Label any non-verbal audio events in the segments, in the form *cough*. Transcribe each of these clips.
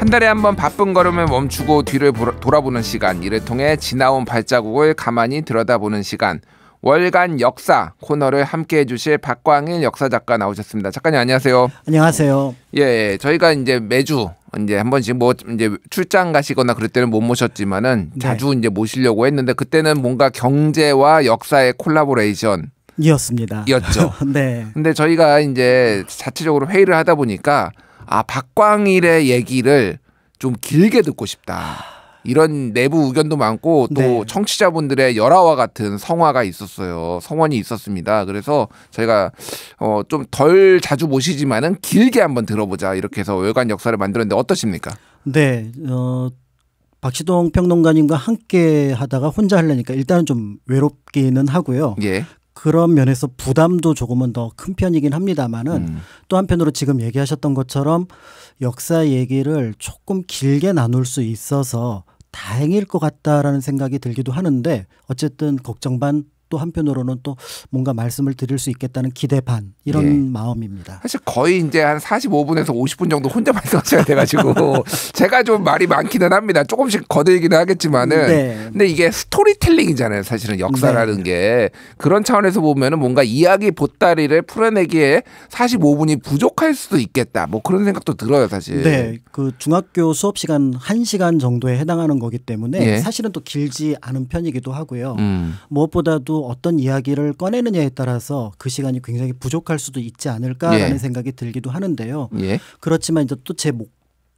한 달에 한 번 바쁜 걸음을 멈추고 뒤를 돌아보는 시간, 이를 통해 지나온 발자국을 가만히 들여다보는 시간, 월간 역사 코너를 함께 해주실 박광일 역사작가 나오셨습니다. 작가님 안녕하세요. 안녕하세요. 예, 예, 저희가 이제 매주 이제 한 번씩 뭐 이제 출장 가시거나 그럴 때는 못 모셨지만은 네. 자주 이제 모시려고 했는데 그때는 뭔가 경제와 역사의 콜라보레이션 이었습니다. 이었죠. *laughs* 네. 근데 저희가 이제 자체적으로 회의를 하다 보니까 아 박광일의 얘기를 좀 길게 듣고 싶다. 이런 내부 의견도 많고 또 네. 청취자분들의 열화와 같은 성화가 있었어요. 성원이 있었습니다. 그래서 저희가 어, 좀 덜 자주 모시지만은 길게 한번 들어보자 이렇게 해서 외관 역사를 만들었는데 어떠십니까? 네, 어, 박시동 평론가님과 함께 하다가 혼자 하려니까 일단은 좀 외롭기는 하고요. 예. 그런 면에서 부담도 조금은 더 큰 편이긴 합니다만은 음. 또 한편으로 지금 얘기하셨던 것처럼 역사 얘기를 조금 길게 나눌 수 있어서 다행일 것 같다라는 생각이 들기도 하는데 어쨌든 걱정 반또 한편으로는 또 뭔가 말씀을 드릴 수 있겠다는 기대 반 이런 예. 마음입니다. 사실 거의 이제 한 45분에서 50분 정도 혼자 말씀하셔야 돼가지고 *laughs* 제가 좀 말이 많기는 합니다. 조금씩 거들기는 하겠지만은 네. 근데 이게 스토리텔링이잖아요. 사실은 역사라는 네. 게 그런 차원에서 보면은 뭔가 이야기 보따리를 풀어내기에 45분이 부족할 수도 있겠다. 뭐 그런 생각도 들어요, 사실. 네, 그 중학교 수업 시간 1 시간 정도에 해당하는 거기 때문에 예. 사실은 또 길지 않은 편이기도 하고요. 음. 무엇보다도 어떤 이야기를 꺼내느냐에 따라서 그 시간이 굉장히 부족할 수도 있지 않을까라는 예. 생각이 들기도 하는데요. 예. 그렇지만 이제 또제목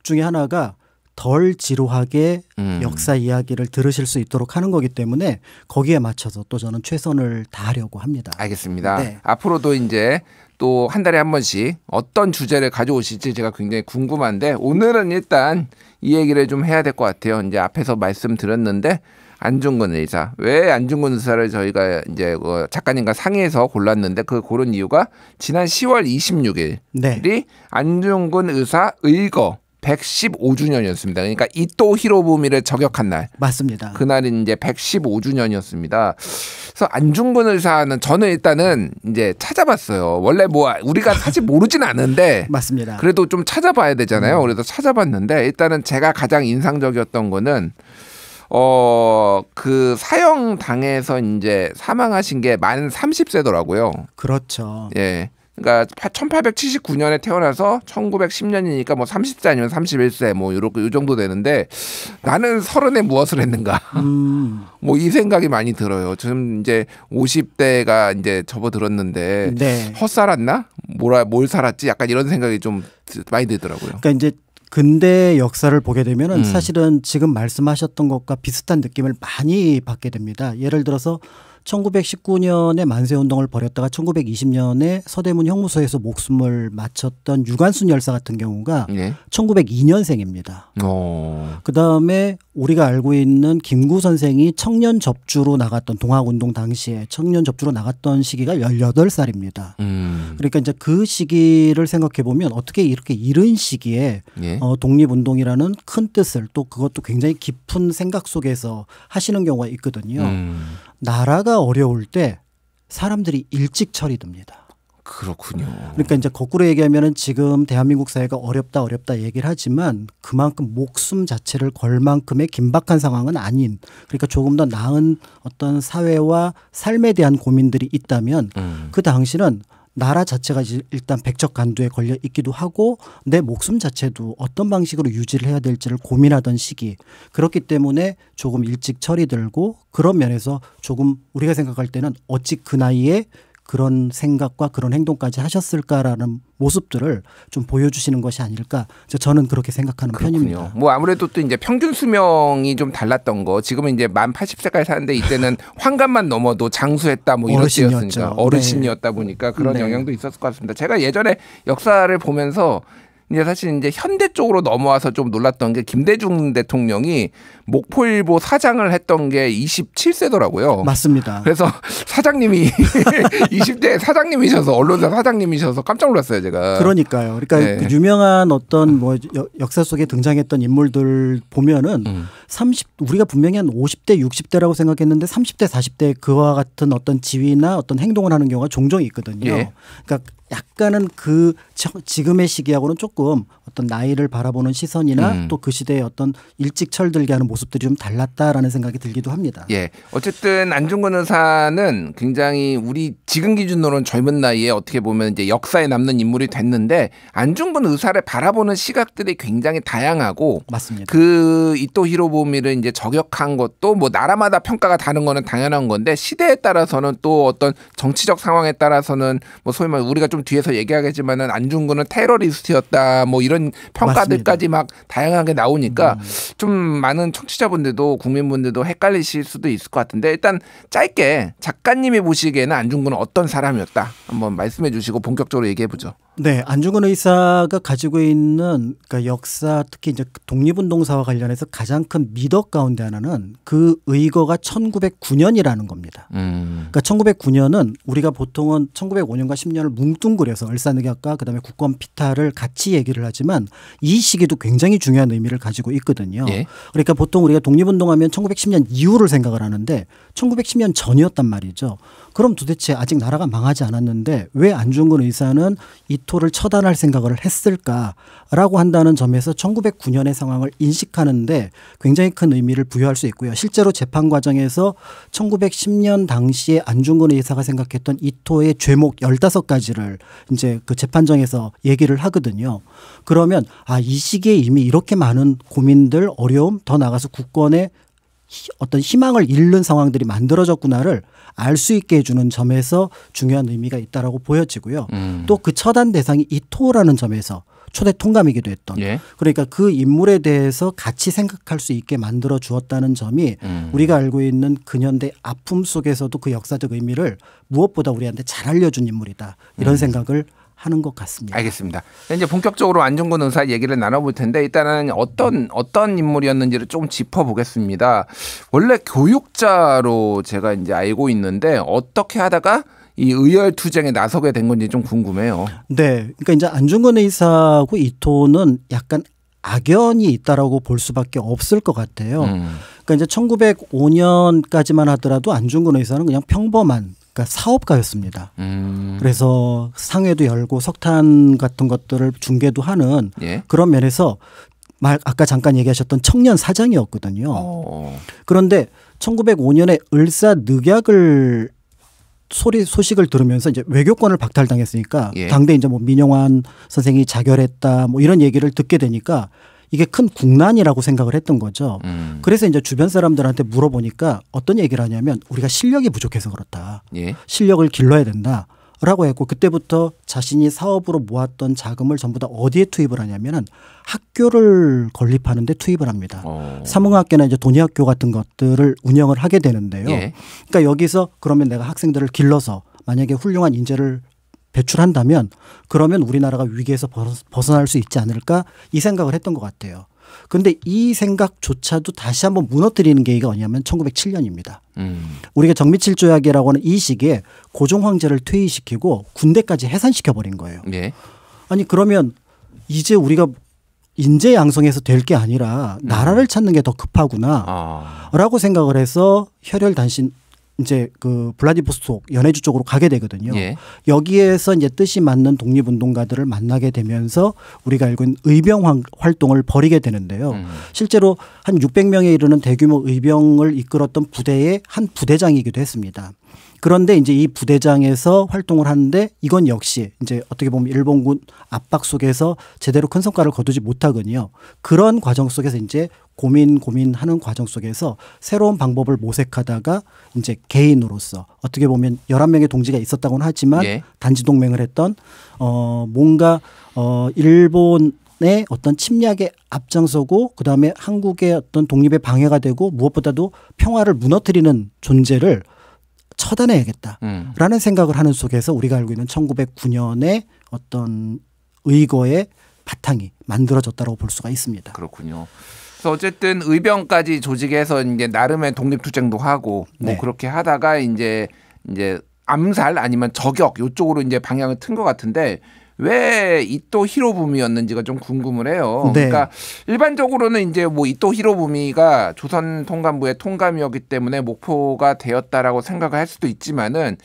중에 하나가 덜 지루하게 음. 역사 이야기를 들으실 수 있도록 하는 거기 때문에 거기에 맞춰서 또 저는 최선을 다하려고 합니다. 알겠습니다. 네. 앞으로도 이제 또 한 달에 한 번씩 어떤 주제를 가져오실지 제가 굉장히 궁금한데 오늘은 일단 이 얘기를 좀 해야 될 것 같아요. 이제 앞에서 말씀드렸는데 안중근 의사. 왜 안중근 의사를 저희가 이제 그 작가님과 상의해서 골랐는데 그 고른 이유가 지난 10월 26일이 네. 안중근 의사 의거 115주년이었습니다. 그러니까 이토 히로부미를 저격한 날. 맞습니다. 그날이 이제 115주년이었습니다. 그래서 안중근 의사는 저는 일단은 이제 찾아봤어요. 원래 뭐 우리가 사실 모르진 않은데 *laughs* 맞습니다. 그래도 좀 찾아봐야 되잖아요. 음. 그래서 찾아봤는데 일단은 제가 가장 인상적이었던 거는 어, 그 사형 당해서 이제 사망하신 게 만 30세더라고요. 그렇죠. 예. 그러니까 1879년에 태어나서 1910년이니까 뭐 30세 아니면 31세 뭐 요렇게 요 정도 되는데 나는 서른에 무엇을 했는가 음. *laughs* 뭐이 생각이 많이 들어요. 지금 이제 50대가 이제 접어들었는데 네. 헛살았나 뭐라 뭘 살았지 약간 이런 생각이 좀 많이 들더라고요. 그러니까 이제 근대 역사를 보게 되면 음. 사실은 지금 말씀하셨던 것과 비슷한 느낌을 많이 받게 됩니다. 예를 들어서 1919년에 만세운동을 벌였다가 1920년에 서대문 형무소에서 목숨을 마쳤던 유관순 열사 같은 경우가 네. 1902년생입니다. 오. 어. 그다음에 우리가 알고 있는 김구 선생이 청년 접주로 나갔던 동학운동 당시에 청년 접주로 나갔던 시기가 18살입니다. 음. 그러니까 이제 그 시기를 생각해 보면 어떻게 이렇게 이른 시기에 예. 어, 독립운동이라는 큰 뜻을 또 그것도 굉장히 깊은 생각 속에서 하시는 경우가 있거든요. 음. 나라가 어려울 때 사람들이 일찍 처리됩니다. 그렇군요. 그러니까 이제 거꾸로 얘기하면은 지금 대한민국 사회가 어렵다 어렵다 얘기를 하지만 그만큼 목숨 자체를 걸 만큼의 긴박한 상황은 아닌 그러니까 조금 더 나은 어떤 사회와 삶에 대한 고민들이 있다면 음. 그 당시는 나라 자체가 일단 백척 간두에 걸려 있기도 하고 내 목숨 자체도 어떤 방식으로 유지를 해야 될지를 고민하던 시기 그렇기 때문에 조금 일찍 철이 들고 그런 면에서 조금 우리가 생각할 때는 어찌 그 나이에 그런 생각과 그런 행동까지 하셨을까라는 모습들을 좀 보여주시는 것이 아닐까 저는 그렇게 생각하는 그렇군요. 편입니다. 뭐 아무래도 또 이제 평균 수명이 좀 달랐던 거 지금은 이제 만 80세까지 사는데 이때는 *laughs* 환갑만 넘어도 장수했다 뭐 이런 어르 때였으니까 어르신이었다 네. 보니까 그런 네. 영향도 있었을 것 같습니다. 제가 예전에 역사를 보면서 이제 사실 이제 현대 쪽으로 넘어와서 좀 놀랐던 게 김대중 대통령이 목포일보 사장을 했던 게 27세더라고요. 맞습니다. 그래서 *laughs* 사장님이 20대 *laughs* 사장님이셔서 언론사 사장님이셔서 깜짝 놀랐어요 제가. 그러니까요. 그러니까 네. 그 유명한 어떤 뭐 역사 속에 등장했던 인물들 보면은 음. 30 우리가 분명히 한 50대 60대라고 생각했는데 30대 40대 그와 같은 어떤 지위나 어떤 행동을 하는 경우가 종종 있거든요. 예. 그러니까 약간은 그 지금의 시기하고는 조금 어떤 나이를 바라보는 시선이나 음. 또그 시대의 어떤 일찍 철들게 하는 모습들이 좀 달랐다라는 생각이 들기도 합니다. 예. 어쨌든 안중근 의사는 굉장히 우리 지금 기준으로는 젊은 나이에 어떻게 보면 이제 역사에 남는 인물이 됐는데 안중근 의사를 바라보는 시각들이 굉장히 다양하고 맞습니다. 그 이토 히로부미를 이제 저격한 것도 뭐 나라마다 평가가 다른 거는 당연한 건데 시대에 따라서는 또 어떤 정치적 상황에 따라서는 뭐 소위 말 우리가 좀 그럼 뒤에서 얘기하겠지만은 안중근은 테러리스트였다 뭐 이런 평가들까지 맞습니다. 막 다양하게 나오니까 음. 좀 많은 청취자분들도 국민분들도 헷갈리실 수도 있을 것 같은데 일단 짧게 작가님이 보시기에는 안중근은 어떤 사람이었다 한번 말씀해 주시고 본격적으로 얘기해 보죠. 네, 안중근 의사가 가지고 있는 그러니까 역사 특히 이제 독립운동사와 관련해서 가장 큰 미덕 가운데 하나는 그 의거가 1909년이라는 겁니다. 음. 그러니까 1909년은 우리가 보통은 1905년과 10년을 뭉뚱그려서 을사늑약과 그다음에 국권 피탈을 같이 얘기를 하지만 이 시기도 굉장히 중요한 의미를 가지고 있거든요. 예. 그러니까 보통 우리가 독립운동하면 1910년 이후를 생각을 하는데 1910년 전이었단 말이죠. 그럼 도대체 아직 나라가 망하지 않았는데 왜 안중근 의사는 이 토를 처단할 생각을 했을까라고 한다는 점에서 1909년의 상황을 인식하는데 굉장히 큰 의미를 부여할 수 있고요. 실제로 재판 과정에서 1910년 당시에 안중근 의사가 생각했던 이 토의 죄목 15가지를 이제 그 재판정에서 얘기를 하거든요. 그러면 아, 이 시기에 이미 이렇게 많은 고민들, 어려움, 더 나가서 국권의 어떤 희망을 잃는 상황들이 만들어졌구나를 알 수 있게 해주는 점에서 중요한 의미가 있다라고 보여지고요. 음. 또그 처단 대상이 이토라는 점에서 초대 통감이기도 했던 예? 그러니까 그 인물에 대해서 같이 생각할 수 있게 만들어 주었다는 점이 음. 우리가 알고 있는 근현대 아픔 속에서도 그 역사적 의미를 무엇보다 우리한테 잘 알려준 인물이다 이런 음. 생각을 하는 것 같습니다. 알겠습니다. 이제 본격적으로 안중근 의사 얘기를 나눠볼 텐데 일단은 어떤 어떤 인물이었는지를 좀 짚어보겠습니다. 원래 교육자로 제가 이제 알고 있는데 어떻게 하다가 이 의열 투쟁에 나서게 된 건지 좀 궁금해요. 네, 그러니까 이제 안중근 의사하고 이토는 약간 악연이 있다라고 볼 수밖에 없을 것 같아요. 음. 그러니까 이제 1905년까지만 하더라도 안중근 의사는 그냥 평범한 그러니까 사업가였습니다. 음. 그래서 상해도 열고 석탄 같은 것들을 중개도 하는 예? 그런 면에서 말 아까 잠깐 얘기하셨던 청년 사장이었거든요. 오. 어. 그런데 1905년에 을사 늑약을 소리 소식을 들으면서 이제 외교권을 박탈당했으니까 예. 당대 이제 뭐 민영환 선생이 자결했다 뭐 이런 얘기를 듣게 되니까 이게 큰 국난이라고 생각을 했던 거죠. 음. 그래서 이제 주변 사람들한테 물어보니까 어떤 얘기를 하냐면 우리가 실력이 부족해서 그렇다. 예. 실력을 길러야 된다. 라고 했고 그때부터 자신이 사업으로 모았던 자금을 전부 다 어디에 투입을 하냐면 학교를 건립하는데 투입을 합니다. 오. 어. 사문학교나 이제 돈의학교 같은 것들을 운영을 하게 되는데요. 예. 그러니까 여기서 그러면 내가 학생들을 길러서 만약에 훌륭한 인재를 배출한다면 그러면 우리나라가 위기에서 벗어날 수 있지 않을까 이 생각을 했던 것 같아요. 근데 이 생각조차도 다시 한번 무너뜨리는 계기가 뭐냐면 1907년입니다. 음. 우리가 정미칠 조약이라고 하는 이 시기에 고종 황제를 퇴위시키고 군대까지 해산시켜 버린 거예요. 네. 아니 그러면 이제 우리가 인재 양성에서 될 게 아니라 나라를 음. 찾는 게 더 급하구나라고 아. 생각을 해서 혈혈 단신 이제 그 블라디보스톡 연해주 쪽으로 가게 되거든요. 예. 여기에서 이제 뜻이 맞는 독립운동가들을 만나게 되면서 우리가 알고 있는 의병 활동을 벌이게 되는데요. 음. 실제로 한 600명에 이르는 대규모 의병을 이끌었던 부대의 한 부대장이기도 했습니다. 그런데 이제 이 부대장에서 활동을 하는데 이건 역시 이제 어떻게 보면 일본군 압박 속에서 제대로 큰 성과를 거두지 못하거든요 그런 과정 속에서 이제 고민 고민하는 과정 속에서 새로운 방법을 모색하다가 이제 개인으로서 어떻게 보면 열한 명의 동지가 있었다고는 하지만 예. 단지 동맹을 했던 어 뭔가 어 일본 의 어떤 침략에 앞장서고 그다음에 한국의 어떤 독립에 방해가 되고 무엇보다도 평화를 무너뜨리는 존재를 처단해야겠다라는 음. 생각을 하는 속에서 우리가 알고 있는 1909년의 어떤 의거의 바탕이 만들어졌다고 볼 수가 있습니다. 그렇군요. 그래서 어쨌든 의병까지 조직해서 이제 나름의 독립투쟁도 하고 뭐 네. 그렇게 하다가 이제 이제 암살 아니면 저격 요쪽으로 이제 방향을 튼 것 같은데 왜 이토 히로부미였는지가 좀 궁금해요. 네. 그러니까 일반적으로는 이제 뭐 이토 히로부미가 조선 통감부의 통감이었기 때문에 목포가 되었다라고 생각을 할 수도 있지만은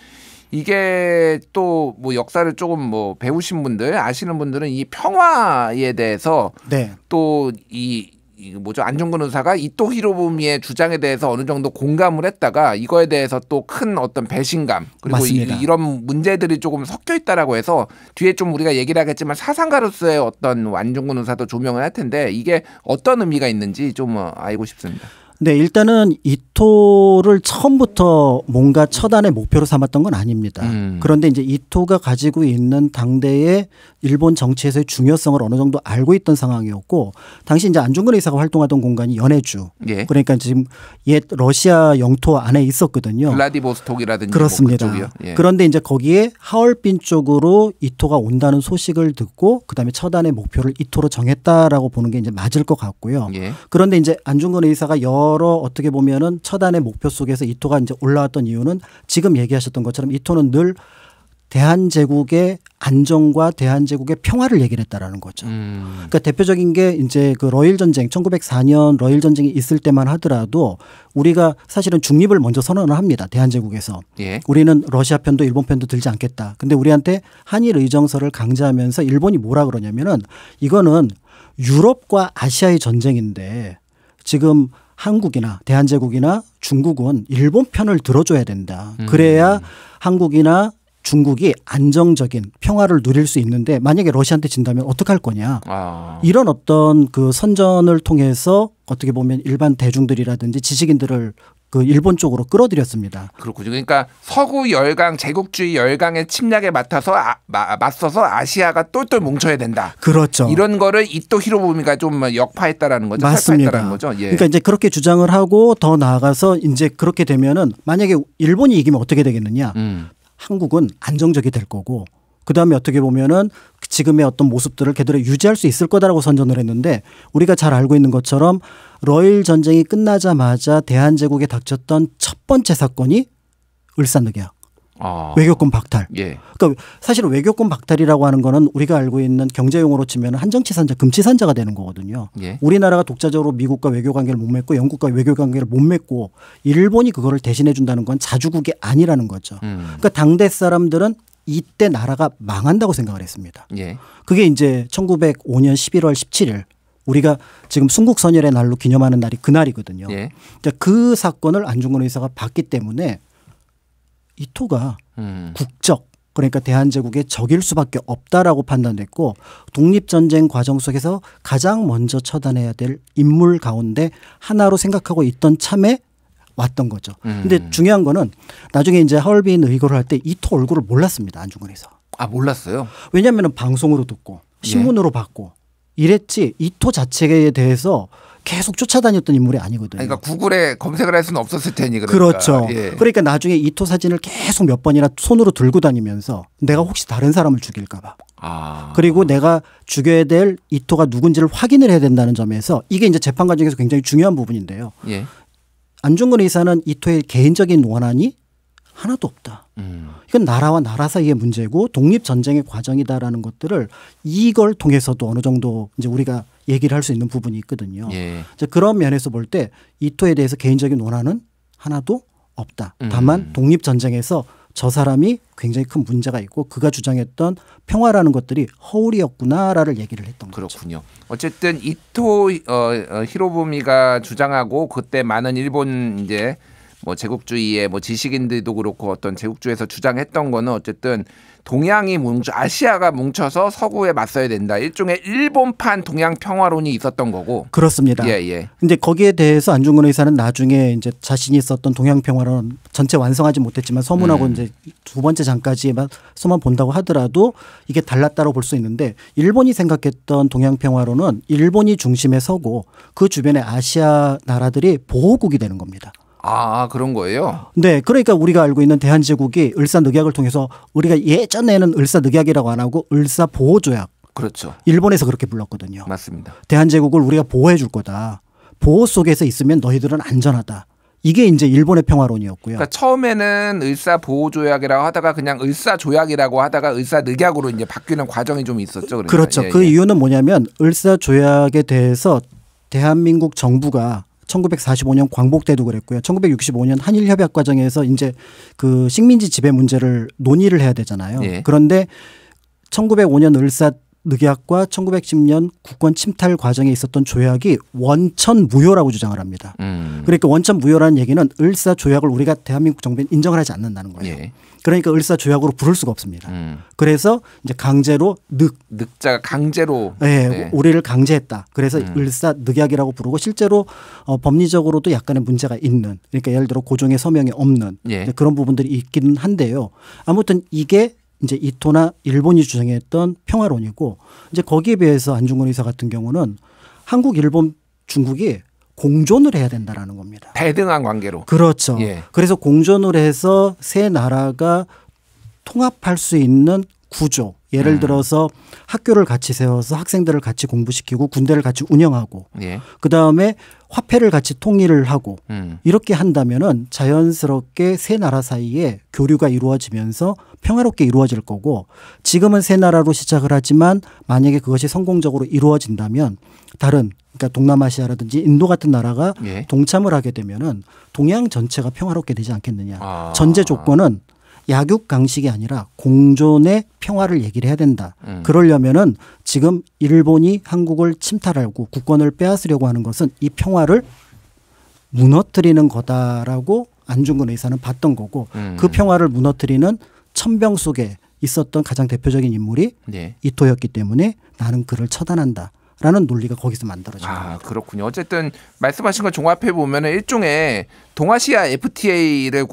이게 또 뭐 역사를 조금 뭐 배우신 분들 아시는 분들은 이 평화에 대해서 네. 또이 뭐죠 안정근 의사가 이토 히로부미의 주장에 대해서 어느 정도 공감을 했다가 이거에 대해서 또 큰 어떤 배신감 그리고 이, 이런 문제들이 조금 섞여 있다라고 해서 뒤에 좀 우리가 얘기를 하겠지만 사상가로서의 어떤 안정근 의사도 조명을 할 텐데 이게 어떤 의미가 있는지 좀 어, 알고 싶습니다. 네, 일단은 이토를 처음부터 뭔가 처단의 목표로 삼았던 건 아닙니다. 음. 그런데 이제 이토가 가지고 있는 당대의 일본 정치에서의 중요성을 어느 정도 알고 있던 상황이었고 당시 이제 안중근 의사가 활동하던 공간이 연해주. 예. 그러니까 지금 옛 러시아 영토 안에 있었거든요. 블라디보스톡이라든지 뭐 그렇습니다. 뭐 예. 그런데 이제 거기에 하얼빈 쪽으로 이토가 온다는 소식을 듣고 그다음에 처단의 목표를 이토로 정했다라고 보는 게 이제 맞을 것 같고요. 예. 그런데 이제 안중근 의사가 여 여러 어떻게 보면은 처단의 목표 속에서 이토가 이제 올라왔던 이유는 지금 얘기하셨던 것처럼 이토는 늘 대한제국의 안정과 대한제국의 평화를 얘기를 했다라는 거죠. 음. 그러니까 대표적인 게 이제 그 러일 전쟁 1904년 러일 전쟁이 있을 때만 하더라도 우리가 사실은 중립을 먼저 선언을 합니다. 대한제국에서. 예. 우리는 러시아 편도 일본 편도 들지 않겠다. 근데 우리한테 한일 의정서를 강제하면서 일본이 뭐라 그러냐면은 이거는 유럽과 아시아의 전쟁인데 지금 한국이나 대한제국이나 중국은 일본 편을 들어줘야 된다. 음. 그래야 음. 한국이나 중국이 안정적인 평화를 누릴 수 있는데 만약에 러시아한테 진다면 어떻게 할 거냐 아. 이런 어떤 그 선전을 통해서 어떻게 보면 일반 대중들이라든지 지식인들을 그 일본 쪽으로 끌어들였습니다. 그렇군요. 그러니까 서구 열강 제국주의 열강의 침략에 맡아서 아, 마, 맞서서 아시아가 똘똘 뭉쳐야 된다. 그렇죠. 이런 거를 이토 히로부미가 좀 뭐 역파했다라는 거죠. 맞습니다. 거죠? 예. 그러니까 이제 그렇게 주장을 하고 더 나아가서 이제 그렇게 되면은 만약에 일본이 이기면 어떻게 되겠느냐? 음. 한국은 안정적이 될 거고 그다음에 어떻게 보면은 지금의 어떤 모습들을 걔들을 유지할 수 있을 거다라고 선전을 했는데 우리가 잘 알고 있는 것처럼 러일 전쟁이 끝나자마자 대한제국에 닥쳤던 첫 번째 사건이 을산늑약 아. 외교권 박탈. 예. 그러니까 사실 외교권 박탈이라고 하는 거는 우리가 알고 있는 경제 용어로 치면 한정치산자, 금치산자가 되는 거거든요. 예. 우리나라가 독자적으로 미국과 외교 관계를 못 맺고 영국과 외교 관계를 못 맺고 일본이 그거를 대신해 준다는 건 자주국이 아니라는 거죠. 음. 그러니까 당대 사람들은 이때 나라가 망한다고 생각을 했습니다. 예. 그게 이제 1905년 11월 17일 우리가 지금 순국선열의 날로 기념하는 날이 그날이거든요. 예. 그 사건을 안중근 의사가 봤기 때문에 이토가 음. 국적 그러니까 대한제국의 적일 수밖에 없다라고 판단됐고 독립전쟁 과정 속에서 가장 먼저 처단해야 될 인물 가운데 하나로 생각하고 있던 참에 왔던 거죠. 음. 근데 중요한 거는 나중에 이제 하얼빈 의거를 할 때 이토 얼굴을 몰랐습니다. 안중근에서. 아 몰랐어요? 왜냐하면 방송으로 듣고 예. 신문으로 예. 봤고 이랬지 이토 자체에 대해서 계속 쫓아다녔던 인물이 아니거든요. 그러니까 구글에 검색을 할 수는 없었을 테니 그러니까. 그렇죠 예. 그러니까 나중에 이토 사진을 계속 몇 번이나 손으로 들고 다니면서 내가 혹시 다른 사람을 죽일까봐. 아. 그리고 내가 죽여야 될 이토가 누군지를 확인을 해야 된다는 점에서 이게 이제 재판 과정에서 굉장히 중요한 부분인데요. 예. 안중근 의사는 이토의 개인적인 원한이 하나도 없다. 음. 이건 나라와 나라 사이의 문제고 독립 전쟁의 과정이다라는 것들을 이걸 통해서도 어느 정도 이제 우리가 얘기를 할 수 있는 부분이 있거든요. 예. 이제 그런 면에서 볼 때 이토에 대해서 개인적인 원한은 하나도 없다. 음. 다만 독립 전쟁에서 저 사람이 굉장히 큰 문제가 있고 그가 주장했던 평화라는 것들이 허울이었구나라를 얘기를 했던 그렇군요. 거죠. 그렇군요. 어쨌든 이토 어, 어, 히로부미가 주장하고 그때 많은 일본 이제 뭐 제국주의의 뭐 지식인들도 그렇고 어떤 제국주의에서 주장했던 거는 어쨌든 동양이 뭉쳐 아시아가 뭉쳐서 서구에 맞서야 된다. 일종의 일본판 동양 평화론이 있었던 거고. 그렇습니다. 예, 예. 근데 거기에 대해서 안중근 의사는 나중에 이제 자신이 썼던 동양 평화론 전체 완성하지 못했지만 서문하고 음. 이제 두 번째 장까지만 서만 본다고 하더라도 이게 달랐다고 볼 수 있는데 일본이 생각했던 동양 평화론은 일본이 중심에 서고 그 주변의 아시아 나라들이 보호국이 되는 겁니다. 아, 아 그런 거예요? 네, 그러니까 우리가 알고 있는 대한제국이 을사늑약을 통해서 우리가 예전에는 을사늑약이라고 안 하고 을사보호조약. 그렇죠. 일본에서 그렇게 불렀거든요. 맞습니다. 대한제국을 우리가 보호해 줄 거다. 보호 속에서 있으면 너희들은 안전하다. 이게 이제 일본의 평화론이었고요. 그러니까 처음에는 의사 보호 조약이라고 하다가 그냥 의사 조약이라고 하다가 의사 늑약으로 이제 바뀌는 과정이 좀 있었죠. 그러니까. 그렇죠그 예, 그 예. 이유는 뭐냐면 의사 조약에 대해서 대한민국 정부가 1945년 광복 때도 그랬고요. 1965년 한일 협약 과정에서 이제 그 식민지 지배 문제를 논의를 해야 되잖아요. 예. 그런데 1905년 을사 늑약과 1910년 국권 침탈 과정에 있었던 조약이 원천 무효라고 주장을 합니다. 음. 그러니까 원천 무효라는 얘기는 을사 조약을 우리가 대한민국 정부는 인정을 하지 않는다는 거예요. 예. 그러니까 을사 조약으로 부를 수가 없습니다. 음. 그래서 이제 강제로 늑 늑자가 강제로 예, 네. 우리를 강제했다. 그래서 음. 을사 늑약이라고 부르고 실제로 어, 법리적으로도 약간의 문제가 있는 그러니까 예를 들어 고종의 서명이 없는 예. 그런 부분들이 있기는 한데요. 아무튼 이게 이제 이토나 일본이 주장했던 평화론이고 이제 거기에 비해서 안중근 의사 같은 경우는 한국, 일본, 중국이 공존을 해야 된다라는 겁니다. 대등한 관계로. 그렇죠. 예. 그래서 공존을 해서 세 나라가 통합할 수 있는 구조 예를 음. 들어서 학교를 같이 세워서 학생들을 같이 공부시키고 군대를 같이 운영하고 예. 그다음에 화폐를 같이 통일을 하고 음. 이렇게 한다면은 자연스럽게 세 나라 사이에 교류가 이루어지면서 평화롭게 이루어질 거고 지금은 세 나라로 시작을 하지만 만약에 그것이 성공적으로 이루어진다면 다른 그러니까 동남아시아라든지 인도 같은 나라가 예. 동참을 하게 되면은 동양 전체가 평화롭게 되지 않겠느냐. 아. 전제 조건은 약육 강식이 아니라 공존의 평화를 얘기를 해야 된다. 음. 그러려면은 지금 일본이 한국을 침탈하고 국권을 빼앗으려고 하는 것은 이 평화를 무너뜨리는 거다라고 안중근 의사는 봤던 거고 음. 그 평화를 무너뜨리는 천병 속에 있었던 가장 대표적인 인물이 네. 이토였기 때문에 나는 그를 처단한다. 라는 논리가 거기서 만들어진 아, 그렇군요. 어쨌든 말씀하신 걸 종합해 보면 일종의 동아시아 FTA를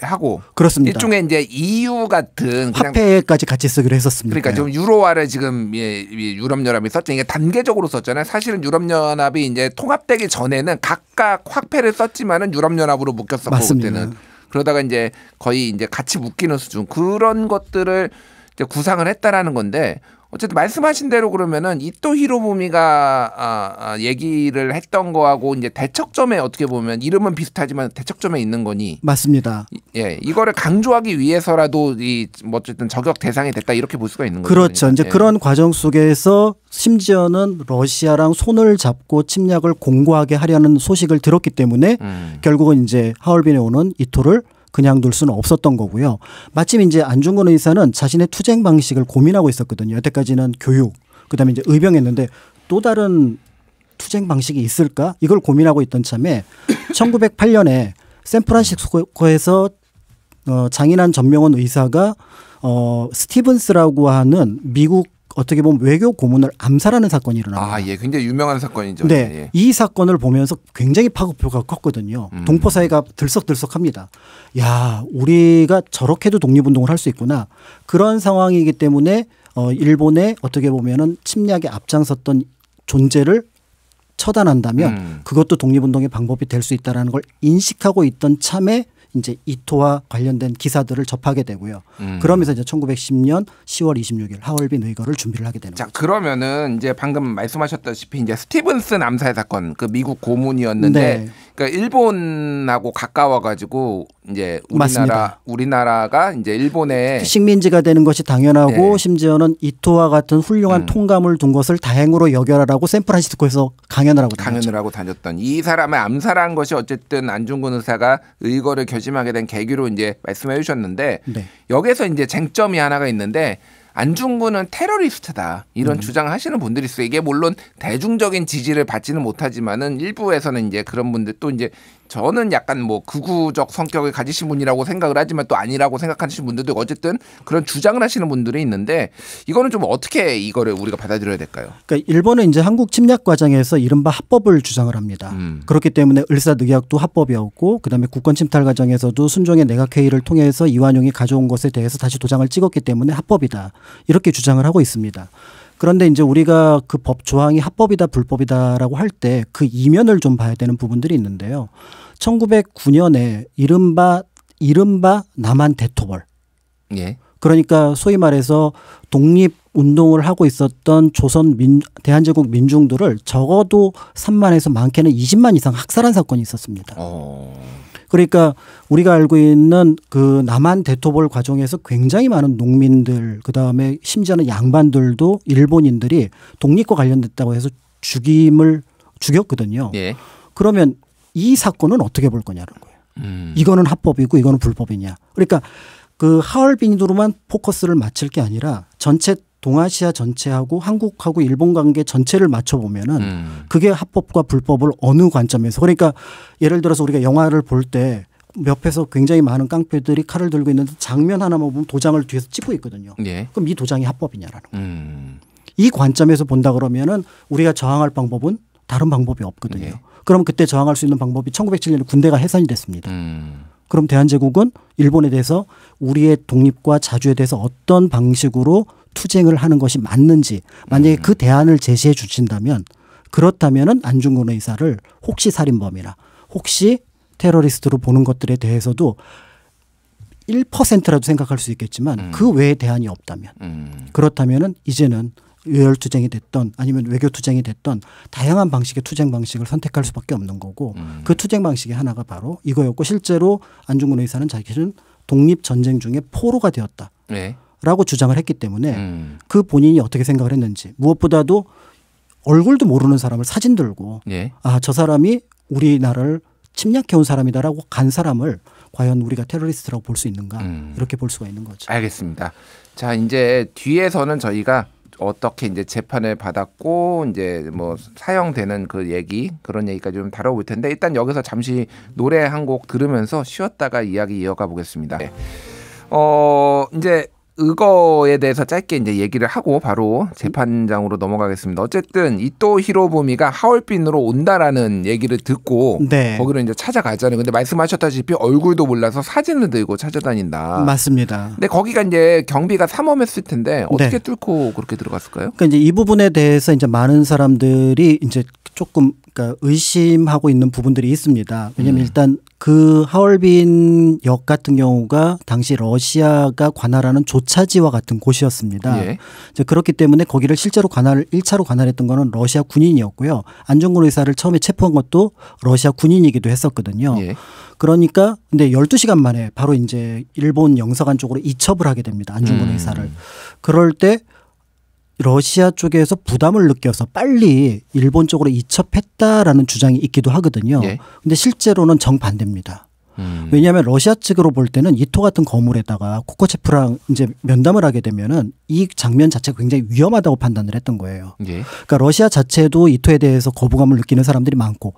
하고 그렇습니다. 일종의 이제 EU 같은 화폐까지 같이 쓰기로 했었습니다. 그러니까 지 네. 유로화를 지금 유럽연합이 썼죠. 이게 단계적으로 썼잖아요. 사실은 유럽연합이 이제 통합되기 전에는 각각 화폐를 썼지만은 유럽연합으로 묶였었고 맞습니다. 그때는 그러다가 이제 거의 이제 같이 묶이는 수준 그런 것들을 이제 구상을 했다라는 건데 어쨌든 말씀하신 대로 그러면은 이토 히로부미가 아, 아, 얘기를 했던 거하고 이제 대척점에 어떻게 보면 이름은 비슷하지만 대척점에 있는 거니 맞습니다. 예, 이거를 강조하기 위해서라도 이뭐 어쨌든 저격 대상이 됐다 이렇게 볼 수가 있는 거죠. 그렇죠. 거니까. 이제 예. 그런 과정 속에서 심지어는 러시아랑 손을 잡고 침략을 공고하게 하려는 소식을 들었기 때문에 음. 결국은 이제 하얼빈에 오는 이토를 그냥 둘 수는 없었던 거고요. 마침 이제 안중근 의사는 자신의 투쟁 방식을 고민하고 있었거든요. 여태까지는 교육, 그다음에 이제 의병했는데 또 다른 투쟁 방식이 있을까? 이걸 고민하고 있던 참에 1908년에 *clears throat* 샌프란시스코에서 어, 장인한 전명원 의사가 어, 스티븐스라고 하는 미국 어떻게 보면 외교 고문을 암살하는 사건이 일어납니다. 아, 예. 굉장히 유명한 사건이죠. 네. 예. 예. 이 사건을 보면서 굉장히 파급효과가 컸거든요. 음. 동포 사회가 들썩들썩합니다. 야, 우리가 저렇게도 독립운동을 할 수 있구나. 그런 상황이기 때문에 어, 일본의 어떻게 보면은 침략에 앞장섰던 존재를 처단한다면 음. 그것도 독립운동의 방법이 될 수있다는걸 인식하고 있던 참에 이제 이토와 관련된 기사들을 접하게 되고요. 음. 그러면서 이제 1910년 10월 26일 하얼빈 의거를 준비를 하게 되는 자, 거죠. 그러면은 이제 방금 말씀하셨다시피 이제 스티븐슨 암살 사건 그 미국 고문이었는데 네. 그러니까 일본하고 가까워 가지고 이제 우리나라 맞습니다. 우리나라가 이제 일본의 식민지가 되는 것이 당연하고 네. 심지어는 이토와 같은 훌륭한 음. 통감을 둔 것을 다행으로 여겨라라고 샌프란시스코에서 강연을 하고 강연을 하고 다녔던 이 사람을 암살한 것이 어쨌든 안중근 의사가 의거를 결심하게 된 계기로 이제 말씀해 주셨는데 네. 여기서 이제 쟁점이 하나가 있는데 안중근은 테러리스트다 이런 음. 주장하시는 분들이 있어요. 이게 물론 대중적인 지지를 받지는 못하지만은 일부에서는 이제 그런 분들 또 이제 저는 약간 뭐 극우적 성격을 가지신 분이라고 생각을 하지만 또 아니라고 생각하시는 분들도 어쨌든 그런 주장을 하시는 분들이 있는데 이거는 좀 어떻게 이거를 우리가 받아들여야 될까요? 그러니까 일본은 이제 한국 침략 과정에서 이른바 합법을 주장을 합니다. 음. 그렇기 때문에 을사늑약도 합법이었고 그다음에 국권 침탈 과정에서도 순종의 내각회의를 통해서 이완용이 가져온 것에 대해서 다시 도장을 찍었기 때문에 합법이다. 이렇게 주장을 하고 있습니다. 그런데 이제 우리가 그 법 조항이 합법이다 불법이다라고 할 때 그 이면을 좀 봐야 되는 부분들이 있는데요. 1909년에 이른바 이른바 남한 대토벌. 예. 그러니까 소위 말해서 독립 운동을 하고 있었던 조선 민, 대한제국 민중들을 적어도 3만에서 많게는 20만 이상 학살한 사건이 있었습니다. 어... 그러니까 우리가 알고 있는 그 남한 대토벌 과정에서 굉장히 많은 농민들 그다음에 심지어는 양반들도 일본인들이 독립과 관련됐다고 해서 죽임을 죽였거든요. 예. 그러면 이 사건은 어떻게 볼 거냐는 거예요. 음. 이거는 합법이고 이거는 불법이냐. 그러니까 그 하얼빈으로만 포커스를 맞출 게 아니라 전체 동아시아 전체하고 한국하고 일본 관계 전체를 맞춰보면은 음. 그게 합법과 불법을 어느 관점에서 그러니까 예를 들어서 우리가 영화를 볼 때 옆에서 굉장히 많은 깡패들이 칼을 들고 있는데 장면 하나만 보면 도장을 뒤에서 찍고 있거든요. 예. 그럼 이 도장이 합법이냐라는 거예요. 음. 이 관점에서 본다 그러면은 우리가 저항할 방법은 다른 방법이 없거든요. 예. 그럼 그때 저항할 수 있는 방법이 1907년에 군대가 해산이 됐습니다. 음. 그럼 대한제국은 일본에 대해서 우리의 독립과 자주에 대해서 어떤 방식으로 투쟁을 하는 것이 맞는지 만약에 그 음. 그 대안을 제시해 주신다면 그렇다면은 안중근 의사를 혹시 살인범이라 혹시 테러리스트로 보는 것들에 대해서도 1%라도 생각할 수 있겠지만 음. 그 외에 대안이 없다면 음. 그렇다면은 이제는 유혈 투쟁이 됐던 아니면 외교 투쟁이 됐던 다양한 방식의 투쟁 방식을 선택할 수밖에 없는 거고 음. 그 투쟁 방식의 하나가 바로 이거였고 실제로 안중근 의사는 자기는 독립 전쟁 중에 포로가 되었다. 네. 라고 주장을 했기 때문에 음. 그 본인이 어떻게 생각을 했는지 무엇보다도 얼굴도 모르는 사람을 사진 들고 예. 아저 사람이 우리나라를 침략해온 사람이다라고 간 사람을 과연 우리가 테러리스트라고 볼 수 있는가 음. 이렇게 볼 수가 있는 거죠. 알겠습니다. 자 이제 뒤에서는 저희가 어떻게 이제 재판을 받았고 이제 뭐 사형되는 그 얘기 그런 얘기까지 좀 다뤄볼 텐데 일단 여기서 잠시 노래 한 곡 들으면서 쉬었다가 이야기 이어가 보겠습니다. 네. 어 이제 의거에 대해서 짧게 이제 얘기를 하고 바로 재판장으로 넘어가겠습니다. 어쨌든 이토 히로부미가 하얼빈으로 온다라는 얘기를 듣고 네. 거기를 이제 찾아가잖아요. 근데 말씀하셨다시피 얼굴도 몰라서 사진을 들고 찾아다닌다. 맞습니다. 근데 거기가 이제 경비가 삼엄했을 텐데 네. 어떻게 네. 뚫고 그렇게 들어갔을까요? 그러니까 이제 이 부분에 대해서 이제 많은 사람들이 이제 조금 그러니까 의심하고 있는 부분들이 있습니다. 왜냐면 음. 일단 그 하얼빈 역 같은 경우가 당시 러시아가 관할하는 조차지와 같은 곳이었습니다. 예. 그렇기 때문에 거기를 실제로 관할 1차로 관할했던 거는 러시아 군인이었고요. 안중근 의사를 처음에 체포한 것도 러시아 군인이기도 했었거든요. 예. 그러니까 근데 12시간 만에 바로 이제 일본 영사관 쪽으로 이첩을 하게 됩니다. 안중근 음. 의사를. 그럴 때 러시아 쪽에서 부담을 느껴서 빨리 일본 쪽으로 이첩했다라는 주장이 있기도 하거든요. 예. 근데 실제로는 정반대입니다. 음. 왜냐하면 러시아 측으로 볼 때는 이토 같은 거물에다가 코코체프랑 이제 면담을 하게 되면은 이 장면 자체가 굉장히 위험하다고 판단을 했던 거예요. 예. 그러니까 러시아 자체도 이토에 대해서 거부감을 느끼는 사람들이 많고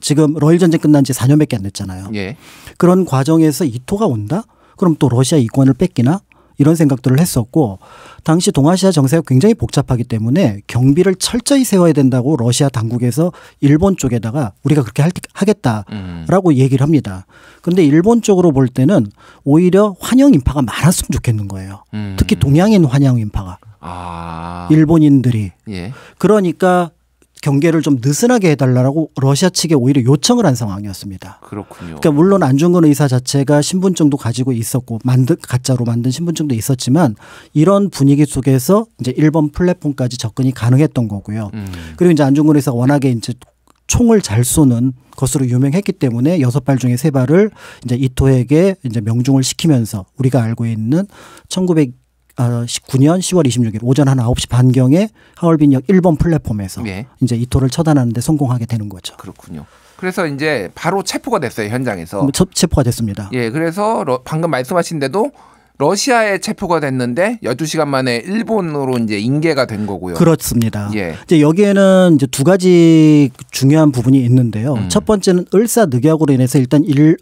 지금 러일 전쟁 끝난 지 4년밖에 안 됐잖아요. 예. 그런 과정에서 이토가 온다? 그럼 또 러시아 이권을 뺏기나? 이런 생각들을 했었고 당시 동아시아 정세가 굉장히 복잡하기 때문에 경비를 철저히 세워야 된다고 러시아 당국에서 일본 쪽에다가 우리가 그렇게 하겠다라고 음. 얘기를 합니다. 그런데 일본 쪽으로 볼 때는 오히려 환영 인파가 많았으면 좋겠는 거예요. 음. 특히 동양인 환영 인파가 아. 일본인들이 예. 그러니까 경계를 좀 느슨하게 해달라고 러시아 측에 오히려 요청을 한 상황이었습니다. 그렇군요. 그러니까 물론 안중근 의사 자체가 신분증도 가지고 있었고 만든 가짜로 만든 신분증도 있었지만 이런 분위기 속에서 이제 일본 플랫폼까지 접근이 가능했던 거고요. 음. 그리고 이제 안중근 의사 워낙에 이제 총을 잘 쏘는 것으로 유명했기 때문에 여섯 발 중에 세 발을 이제 이토에게 이제 명중을 시키면서 우리가 알고 있는 1900 19년 10월 26일 오전 한 9시 반경에 하얼빈역 1번 플랫폼에서 예. 이제 이토를 처단하는데 성공하게 되는 거죠. 그렇군요. 그래서 이제 바로 체포가 됐어요 현장에서. 뭐, 체포가 됐습니다. 예, 그래서 러, 방금 말씀하신 대로 러시아에 체포가 됐는데 12시간 만에 일본으로 이제 인계가 된 거고요. 그렇습니다. 예. 이제 여기에는 이제 두 가지 중요한 부분이 있는데요. 음. 첫 번째는 을사 늑약으로 인해서 일단 일,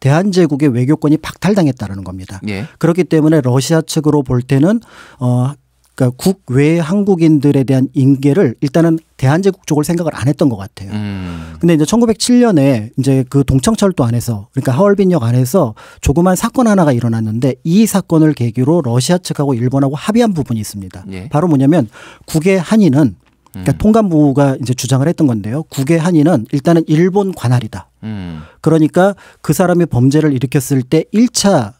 대한제국의 외교권이 박탈당했다라는 겁니다. 예. 그렇기 때문에 러시아 측으로 볼 때는 어 그러니까 국외 한국인들에 대한 인계를 일단은 대한제국 쪽을 생각을 안 했던 것 같아요. 음. 근데 이제 1907년에 이제 그 동청철도 안에서 그러니까 하얼빈역 안에서 조그만 사건 하나가 일어났는데 이 사건을 계기로 러시아 측하고 일본하고 합의한 부분이 있습니다. 예. 바로 뭐냐면 국외 한인은 그러니까 음. 통감부가 이제 주장을 했던 건데요. 국외 한인은 일단은 일본 관할이다. 음. 그러니까 그 사람이 범죄를 일으켰을 때 1차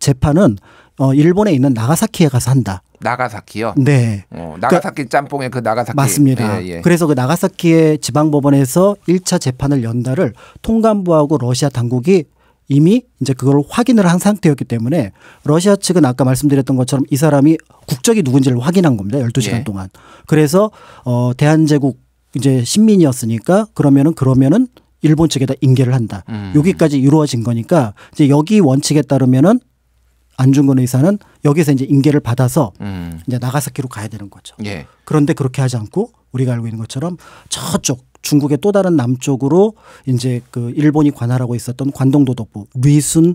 재판은 어 일본에 있는 나가사키에 가서 한다. 나가사키요? 네. 어, 그러니까 나가사키 그러니까, 짬뽕의 그 나가사키. 맞습니다. 예, 예. 그래서 그 나가사키의 지방법원에서 1차 재판을 연다를 통감부하고 러시아 당국이 이미 이제 그걸 확인을 한 상태였기 때문에 러시아 측은 아까 말씀드렸던 것처럼 이 사람이 국적이 누군지를 확인한 겁니다. 12시간 예. 동안. 그래서 어 대한제국 이제 신민이었으니까 그러면은 그러면은 일본 측에다 인계를 한다. 음. 여기까지 이루어진 거니까 이제 여기 원칙에 따르면은 안중근 의사는 여기서 이제 인계를 받아서 음. 이제 나가사키로 가야 되는 거죠. 예. 그런데 그렇게 하지 않고 우리가 알고 있는 것처럼 저쪽 중국의 또 다른 남쪽으로 이제 그 일본이 관할하고 있었던 관동도덕부 리순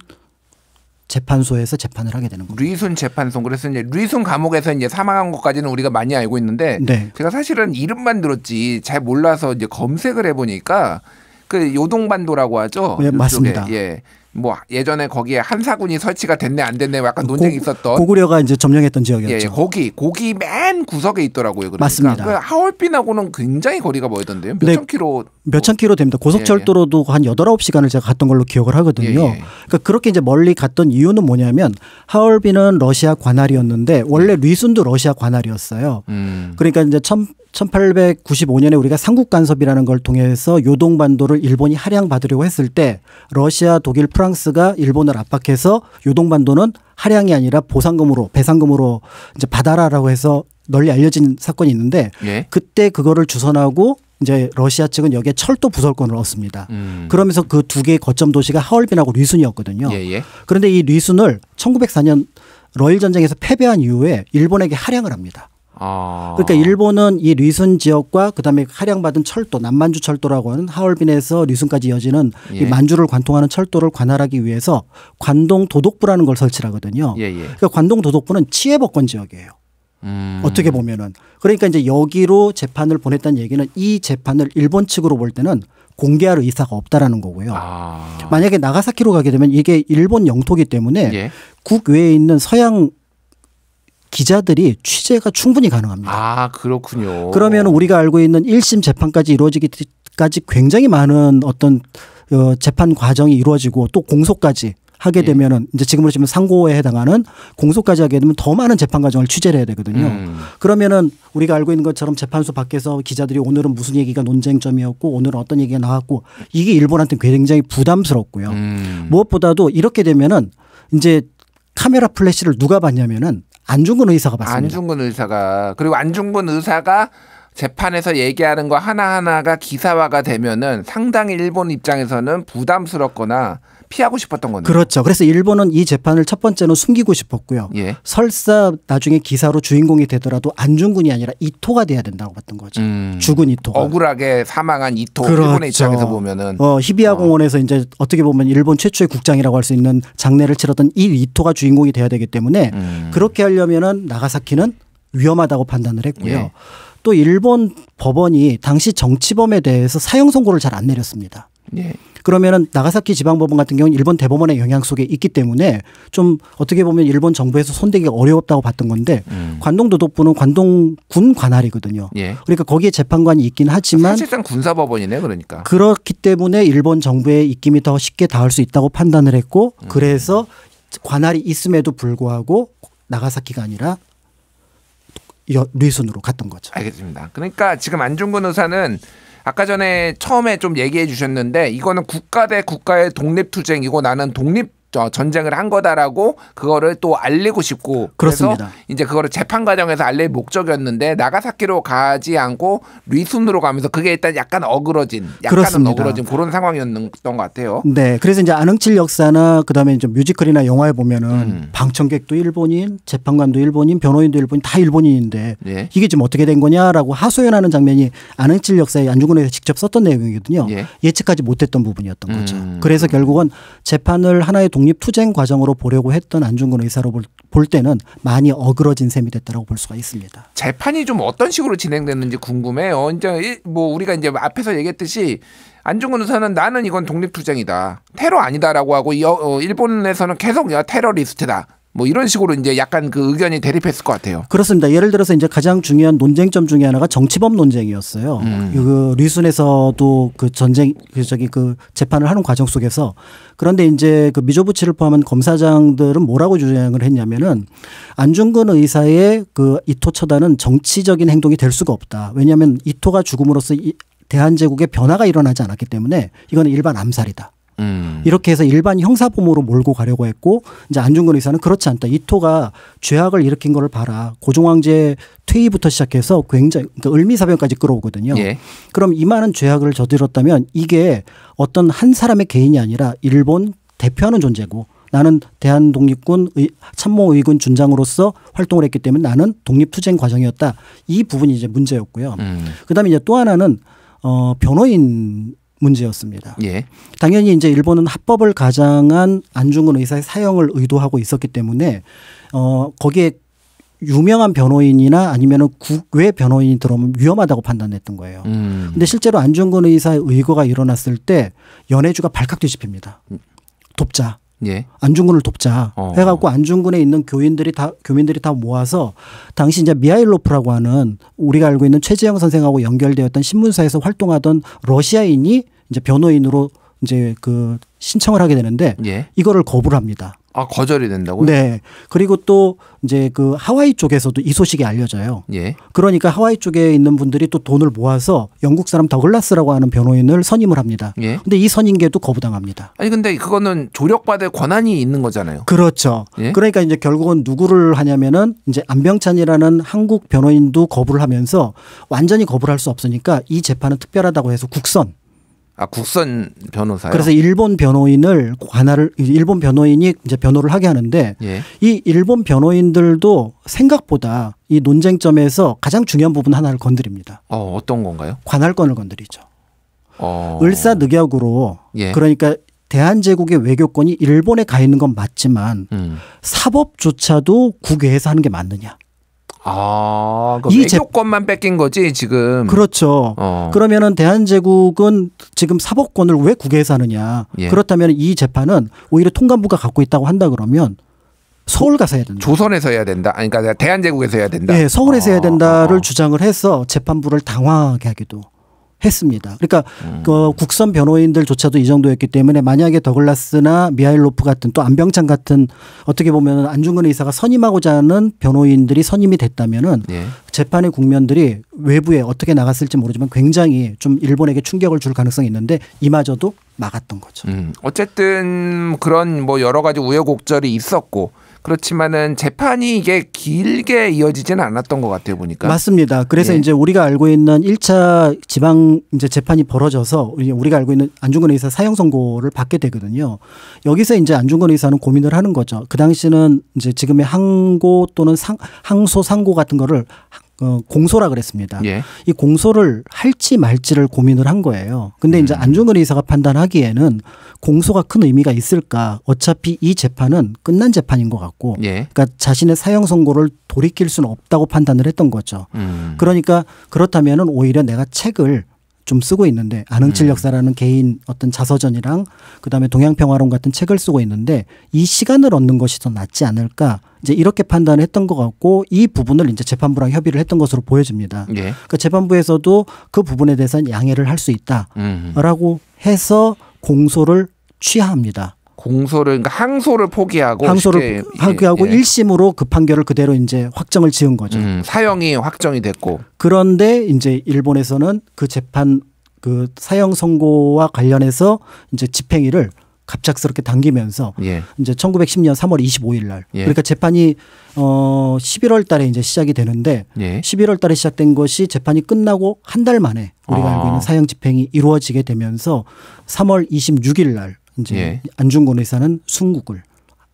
재판소에서 재판을 하게 되는 거죠. 리순 재판소 그래서 이제 리순 감옥에서 이제 사망한 것까지는 우리가 많이 알고 있는데 네. 제가 사실은 이름만 들었지 잘 몰라서 이제 검색을 해보니까 그 요동반도라고 하죠. 네, 맞습니다. 예. 뭐 예전에 거기에 한사군이 설치가 됐네 안 됐네 뭐 약간 논쟁이 고, 있었던 고구려가 이제 점령했던 지역이었죠. 예, 거기 예, 고기 맨 구석에 있더라고요. 그러니까. 맞습니다. 그 하얼빈하고는 굉장히 거리가 멀던데요. 몇천 네, 킬로 몇천 킬로 됩니다. 고속철도로도 예, 예. 한 여덟 아홉 시간을 제가 갔던 걸로 기억을 하거든요. 예, 예. 그러니까 그렇게 이제 멀리 갔던 이유는 뭐냐면 하얼빈은 러시아 관할이었는데 원래 리순도 음. 러시아 관할이었어요. 음. 그러니까 이제 천 1895년에 우리가 삼국 간섭이라는 걸 통해서 요동반도를 일본이 할양 받으려고 했을 때 러시아, 독일, 프랑스 프랑스가 일본을 압박해서 요동반도는 하량이 아니라 보상금으로 배상금으로 이제 받아라라고 해서 널리 알려진 사건이 있는데 예? 그때 그거를 주선하고 이제 러시아 측은 여기에 철도 부설권을 얻습니다. 음. 그러면서 그 두 개의 거점 도시가 하얼빈하고 류순이었거든요. 예예. 예. 그런데 이 류순을 1904년 러일 전쟁에서 패배한 이후에 일본에게 할양을 합니다. 아. 그러니까 일본은 이 리순 지역과 그다음에 할양받은 철도 남만주 철도라고 하는 하얼빈에서 리순까지 이어지는 예. 이 만주를 관통하는 철도를 관할하기 위해서 관동 도독부라는 걸 설치를 하거든요. 예, 예. 그러니까 관동 도독부는 치해법권 지역이에요. 음. 어떻게 보면은 그러니까 이제 여기로 재판을 보냈다는 얘기는 이 재판을 일본 측으로 볼 때는 공개할 의사가 없다라는 거고요. 아. 만약에 나가사키로 가게 되면 이게 일본 영토기 때문에 예. 국외에 있는 서양 기자들이 취재가 충분히 가능합니다. 아, 그렇군요. 그러면 우리가 알고 있는 1심 재판까지 이루어지기까지 굉장히 많은 어떤 어, 재판 과정이 이루어지고 또 공소까지 하게 예. 되면은 이제 지금으로 치면 상고에 해당하는 공소까지 하게 되면 더 많은 재판 과정을 취재를 해야 되거든요. 음. 그러면은 우리가 알고 있는 것처럼 재판소 밖에서 기자들이 오늘은 무슨 얘기가 논쟁점이었고 오늘은 어떤 얘기가 나왔고 이게 일본한테 굉장히 부담스럽고요. 음. 무엇보다도 이렇게 되면은 이제 카메라 플래시를 누가 봤냐면은 안중근 의사가 봤습니다 안중근 의사가 그리고 안중근 의사가 재판에서 얘기하는 거 하나하나가 기사화가 되면은 상당히 일본 입장에서는 부담스럽거나 피하고 싶었던 건데. 그렇죠. 그래서 일본은 이 재판을 첫 번째로 숨기고 싶었고요. 예. 설사 나중에 기사로 주인공이 되더라도 안중근이 아니라 이토가 돼야 된다고 봤던 거죠. 음. 죽은 이토가. 억울하게 사망한 이토. 그렇죠. 일본의 입장에서 보면은. 어, 히비야 어. 공원에서 이제 어떻게 보면 일본 최초의 국장이라고 할 수 있는 장례를 치렀던 이 이토가 주인공이 돼야 되기 때문에 음. 그렇게 하려면은 나가사키는 위험하다고 판단을 했고요. 예. 또 일본 법원이 당시 정치범에 대해서 사형 선고를 잘 안 내렸습니다. 예. 그러면은 나가사키 지방법원 같은 경우는 일본 대법원의 영향 속에 있기 때문에 좀 어떻게 보면 일본 정부에서 손대기 가 어려웠다고 봤던 건데 음. 관동 도덕부는 관동군 관할이거든요. 예. 그러니까 거기에 재판관이 있긴 하지만 사실상 군사법원이네 그러니까 그렇기 때문에 일본 정부의 입김이 더 쉽게 닿을 수 있다고 판단을 했고 음. 그래서 관할이 있음에도 불구하고 나가사키가 아니라 류순으로 갔던 거죠. 알겠습니다. 그러니까 지금 안중근 의사는 아까 전에 처음에 좀 얘기해 주셨는데 이거는 국가 대 국가의 독립 투쟁이고 나는 독립 전쟁을 한 거다라고 그거를 또 알리고 싶고 그렇습니다. 그래서 이제 그거를 재판 과정에서 알릴 목적이었는데 나가사키로 가지 않고 리순으로 가면서 그게 일단 약간 어그러진 약간 그렇습니다. 어그러진 그런 상황이었던 것 같아요. 네, 그래서 이제 안흥칠 역사나 그다음에 이제 뮤지컬이나 영화에 보면은 음. 방청객도 일본인, 재판관도 일본인, 변호인도 일본인 다 일본인인데 예. 이게 지금 어떻게 된 거냐라고 하소연하는 장면이 안흥칠 역사에 안중근에서 직접 썼던 내용이거든요. 예. 측하지 못했던 부분이었던 거죠. 음. 그래서 음. 결국은 재판을 하나의 동 독립 투쟁 과정으로 보려고 했던 안중근 의사로 볼, 때는 많이 어그러진 셈이 됐다고 볼 수가 있습니다. 재판이 좀 어떤 식으로 진행됐는지 궁금해요. 이제 뭐 우리가 이제 앞에서 얘기했듯이 안중근 의사는 나는 이건 독립투쟁이다. 테러 아니다라고 하고 어, 일본에서는 계속 테러리스트다. 뭐 이런 식으로 이제 약간 그 의견이 대립했을 것 같아요. 그렇습니다. 예를 들어서 이제 가장 중요한 논쟁점 중에 하나가 정치범 논쟁이었어요. 음. 그 리순에서도 그 전쟁 그 저기 그 재판을 하는 과정 속에서 그런데 이제 그 미조부치를 포함한 검사장들은 뭐라고 주장을 했냐면은 안중근 의사의 그 이토 처단은 정치적인 행동이 될 수가 없다. 왜냐하면 이토가 죽음으로써 대한제국의 변화가 일어나지 않았기 때문에 이거는 일반 암살이다. 음. 이렇게 해서 일반 형사범으로 몰고 가려고 했고 이제 안중근 의사는 그렇지 않다. 이토가 죄악을 일으킨 거를 봐라. 고종황제 퇴위부터 시작해서 굉장히 그러니까 을미사변까지 끌어오거든요. 예. 그럼 이만한 죄악을 저질렀다면 이게 어떤 한 사람의 개인이 아니라 일본 대표하는 존재고 나는 대한 독립군 참모의군 준장으로서 활동을 했기 때문에 나는 독립투쟁 과정이었다. 이 부분이 이제 문제였고요. 음. 그다음에 이제 또 하나는 어 변호인 문제였습니다. 예. 당연히 이제 일본은 합법을 가장한 안중근 의사의 사형을 의도하고 있었기 때문에 어 거기에 유명한 변호인이나 아니면은 국외 변호인이 들어오면 위험하다고 판단했던 거예요. 음. 근데 실제로 안중근 의사의 의거가 일어났을 때 연해주가 발칵 뒤집힙니다. 음. 돕자. 예. 안중근을 돕자 어. 해갖고 안중근에 있는 교인들이 다 교민들이 다 모아서 당시 이제 미하일로프라고 하는 우리가 알고 있는 최재형 선생하고 연결되었던 신문사에서 활동하던 러시아인이 이제 변호인으로 이제 그 신청을 하게 되는데 예. 이거를 거부를 합니다. 아 거절이 된다고요? 네. 그리고 또 이제 그 하와이 쪽에서도 이 소식이 알려져요. 예. 그러니까 하와이 쪽에 있는 분들이 또 돈을 모아서 영국 사람 더글라스라고 하는 변호인을 선임을 합니다. 예. 근데 이 선임계도 거부당합니다. 아니 근데 그거는 조력받을 권한이 있는 거잖아요. 그렇죠. 예? 그러니까 이제 결국은 누구를 하냐면은 이제 안병찬이라는 한국 변호인도 거부를 하면서 완전히 거부를 할 수 없으니까 이 재판은 특별하다고 해서 국선 아 국선 변호사요. 그래서 일본 변호인을 관할을 일본 변호인이 이제 변호를 하게 하는데 예. 이 일본 변호인들도 생각보다 이 논쟁점에서 가장 중요한 부분 하나를 건드립니다. 어 어떤 건가요? 관할권을 건드리죠. 어... 을사늑약으로 예. 그러니까 대한제국의 외교권이 일본에 가 있는 건 맞지만 음. 사법조차도 국외에서 하는 게 맞느냐. 아, 이 외교권만 제... 뺏긴 거지 지금. 그렇죠. 어. 그러면은 대한제국은 지금 사법권을 왜 국외에서 느냐 예. 그렇다면 이 재판은 오히려 통감부가 갖고 있다고 한다 그러면 서울 가서 해야 된다. 조선에서 해야 된다. 아니, 그러니까 대한제국에서 해야 된다. 네, 서울에서 어. 해야 아, 된다를 아, 아. 주장을 해서 재판부를 당황하게 하기도. 했습니다. 그러니까 음. 그 국선 변호인들조차도 이 정도였기 때문에 만약에 더글라스나 미하일로프 같은 또 안병찬 같은 어떻게 보면 안중근 의사가 선임하고자 하는 변호인들이 선임이 됐다면은 예. 재판의 국면들이 외부에 어떻게 나갔을지 모르지만 굉장히 좀 일본에게 충격을 줄 가능성이 있는데 이마저도 막았던 거죠. 음. 어쨌든 그런 뭐 여러 가지 우여곡절이 있었고 그렇지만은 재판이 이게 길게 이어지지는 않았던 것 같아요 보니까 맞습니다. 그래서 예. 이제 우리가 알고 있는 1차 지방 이제 재판이 벌어져서 우리가 알고 있는 안중근 의사 사형 선고를 받게 되거든요. 여기서 이제 안중근 의사는 고민을 하는 거죠. 그 당시는 이제 지금의 항고 또는 상, 항소 상고 같은 거를 어, 공소라 그랬습니다. 예. 이 공소를 할지 말지를 고민을 한 거예요. 근데 음. 이제 안중근 의사가 판단하기에는 공소가 큰 의미가 있을까? 어차피 이 재판은 끝난 재판인 것 같고, 예. 그러니까 자신의 사형 선고를 돌이킬 수는 없다고 판단을 했던 거죠. 음. 그러니까 그렇다면은 오히려 내가 책을 좀 쓰고 있는데 아는칠 역사라는 음. 개인 어떤 자서전이랑 그다음에 동양평화론 같은 책을 쓰고 있는데 이 시간을 얻는 것이 더 낫지 않을까 이제 이렇게 판단을 했던 것 같고 이 부분을 이제 재판부랑 협의를 했던 것으로 보여집니다. 예. 그러니까 재판부에서도 그 부분에 대해서는 양해를 할 수 있다라고 음 해서 공소를 취하합니다. 공소를 그러니까 항소를 포기하고 항소를 포기하고 예, 예. 일심으로그 판결을 그대로 이제 확정을 지은 거죠. 음, 사형이 확정이 됐고. 그런데 이제 일본에서는 그 재판 그 사형 선고와 관련해서 이제 집행일을 갑작스럽게 당기면서 예. 이제 1910년 3월 25일 날 예. 그러니까 재판이 어 11월 달에 이제 시작이 되는데 예. 11월 달에 시작된 것이 재판이 끝나고 한 달 만에 우리가 아. 알고 어. 있는 사형 집행이 이루어지게 되면서 3월 26일 날 이제 예. 안중근 의사는 순국을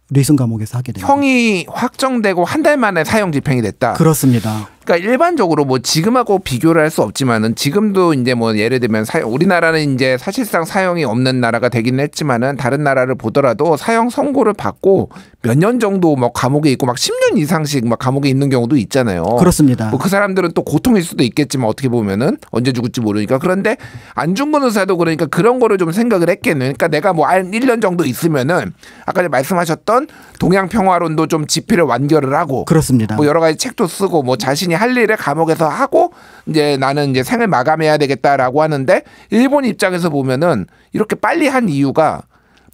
뇌성 감옥에서 하게 됩니다. 형이 확정되고 한 달 만에 사형 집행이 됐다. 그렇습니다. 그러니까 일반적으로 뭐 지금하고 비교를 할 수 없지만은 지금도 이제 뭐 예를 들면 사, 우리나라는 이제 사실상 사형이 없는 나라가 되긴 했지만은 다른 나라를 보더라도 사형 선고를 받고 몇 년 정도 뭐 감옥에 있고 막 10년 이상씩 막 감옥에 있는 경우도 있잖아요. 그렇습니다. 뭐그 사람들은 또 고통일 수도 있겠지만 어떻게 보면은 언제 죽을지 모르니까 그런데 안중근 의사도 그러니까 그런 거를 좀 생각을 했겠네. 그러니까 내가 뭐한 1년 정도 있으면은 아까 말씀하셨던 동양 평화론도 좀 집필을 완결을 하고 그렇습니다. 뭐 여러 가지 책도 쓰고 뭐 자신이 할 일을 감옥에서 하고 이제 나는 이제 생을 마감해야 되겠다라고 하는데 일본 입장에서 보면은 이렇게 빨리 한 이유가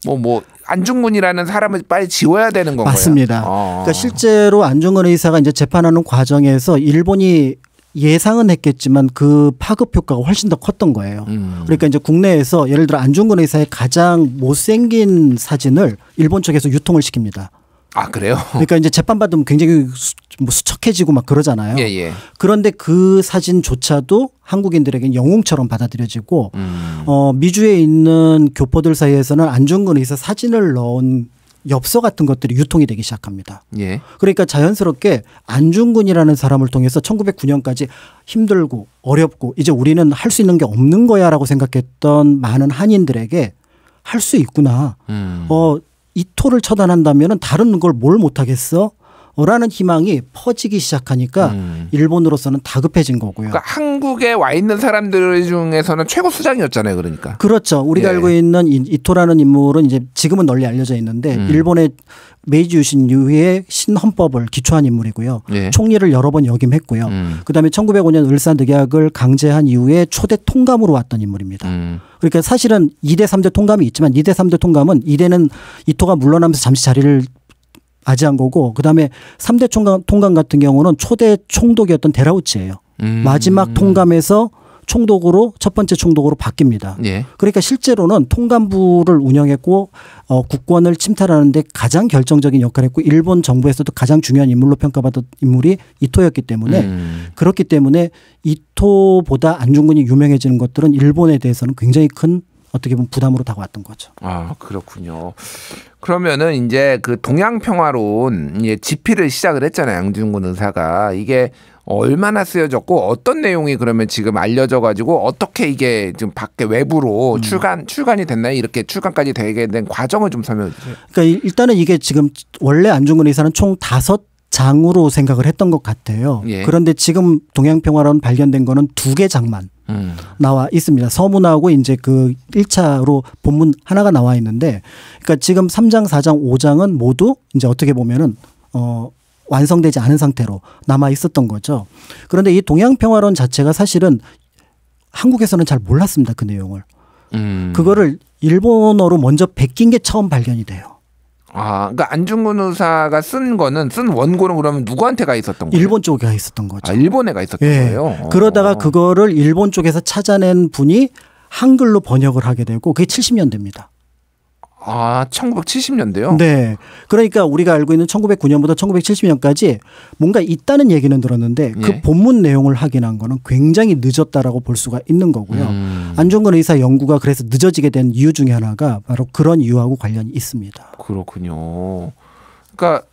뭐뭐 뭐 안중근이라는 사람을 빨리 지워야 되는 건가요? 맞습니다. 어. 그러니까 실제로 안중근 의사가 이제 재판하는 과정에서 일본이 예상은 했겠지만 그 파급 효과가 훨씬 더 컸던 거예요. 음. 그러니까 이제 국내에서 예를 들어 안중근 의사의 가장 못생긴 사진을 일본 쪽에서 유통을 시킵니다. 아 그래요? 그러니까 이제 재판 받으면 굉장히 수, 뭐 수척해지고 막 그러잖아요. 예, 예. 그런데 그 사진조차도 한국인들에게 영웅처럼 받아들여지고 음. 어, 미주에 있는 교포들 사이에서는 안중근 의사 사진을 넣은 엽서 같은 것들이 유통이 되기 시작합니다. 예. 그러니까 자연스럽게 안중근이라는 사람을 통해서 1909년까지 힘들고 어렵고 이제 우리는 할 수 있는 게 없는 거야라고 생각했던 많은 한인들에게 할 수 있구나. 음. 어이 토를 처단한다면 은 다른 걸 뭘 못하겠어? 라는 희망이 퍼지기 시작하니까 음. 일본으로서는 다급해진 거고요. 그러니까 한국에 와 있는 사람들 중에서는 최고 수장이었잖아요. 그러니까. 그렇죠. 우리가 예. 알고 있는 이토라는 인물은 이제 지금은 널리 알려져 있는데 음. 일본의 메이지 유신 이후에 신헌법을 기초한 인물이고요. 예. 총리를 여러 번 역임했고요. 음. 그다음에 1905년 을산 늑약을 강제한 이후에 초대 통감으로 왔던 인물입니다. 음. 그러니까 사실은 2대 3대 통감이 있지만 2대 3대 통감은 2대는 이토가 물러나면서 잠시 자리를 아지한 거고 그다음에 삼대 총감 통감 같은 경우는 초대 총독이었던 데라우치예요. 음. 마지막 통감에서 총독으로 첫 번째 총독으로 바뀝니다. 예. 그러니까 실제로는 통감부를 운영했고 어, 국권을 침탈하는데 가장 결정적인 역할을 했고 일본 정부에서도 가장 중요한 인물로 평가받은 인물이 이토였기 때문에 음. 그렇기 때문에 이토보다 안중근이 유명해지는 것들은 일본에 대해서는 굉장히 큰 어떻게 보면 부담으로 다가왔던 거죠. 아 그렇군요. 그러면은 이제 그 동양 평화론 이제 집필을 시작을 했잖아요. 양준근 의사가 이게 얼마나 쓰여졌고 어떤 내용이 그러면 지금 알려져 가지고 어떻게 이게 지금 밖에 외부로 음. 출간 출간이 됐나요? 이렇게 출간까지 되게 된 과정을 좀 설명해 주세요. 그러니까 일단은 이게 지금 원래 안중근 의사는 총 다섯 장으로 생각을 했던 것 같아요. 예. 그런데 지금 동양평화론 발견된 거는 두 개 장만 음. 나와 있습니다. 서문하고 이제 그 1차로 본문 하나가 나와 있는데 그러니까 지금 3장, 4장, 5장은 모두 이제 어떻게 보면은 어 완성되지 않은 상태로 남아 있었던 거죠. 그런데 이 동양평화론 자체가 사실은 한국에서는 잘 몰랐습니다. 그 내용을. 음. 그거를 일본어로 먼저 베낀 게 처음 발견이 돼요. 아, 그러니까 안중근 의사가 쓴 거는 쓴 원고는 그러면 누구한테 가 있었던 거예요? 일본 쪽에 가 있었던 거죠. 아, 일본에 가 있었던 예. 거예요. 그러다가 어. 그거를 일본 쪽에서 찾아낸 분이 한글로 번역을 하게 되고 그게 70년대입니다. 아, 1970년대요? 네. 그러니까 우리가 알고 있는 1909년부터 1970년까지 뭔가 있다는 얘기는 들었는데 그 예. 본문 내용을 확인한 거는 굉장히 늦었다라고 볼 수가 있는 거고요. 음. 안중근 의사 연구가 그래서 늦어지게 된 이유 중에 하나가 바로 그런 이유하고 관련이 있습니다. 그렇군요. 그러니까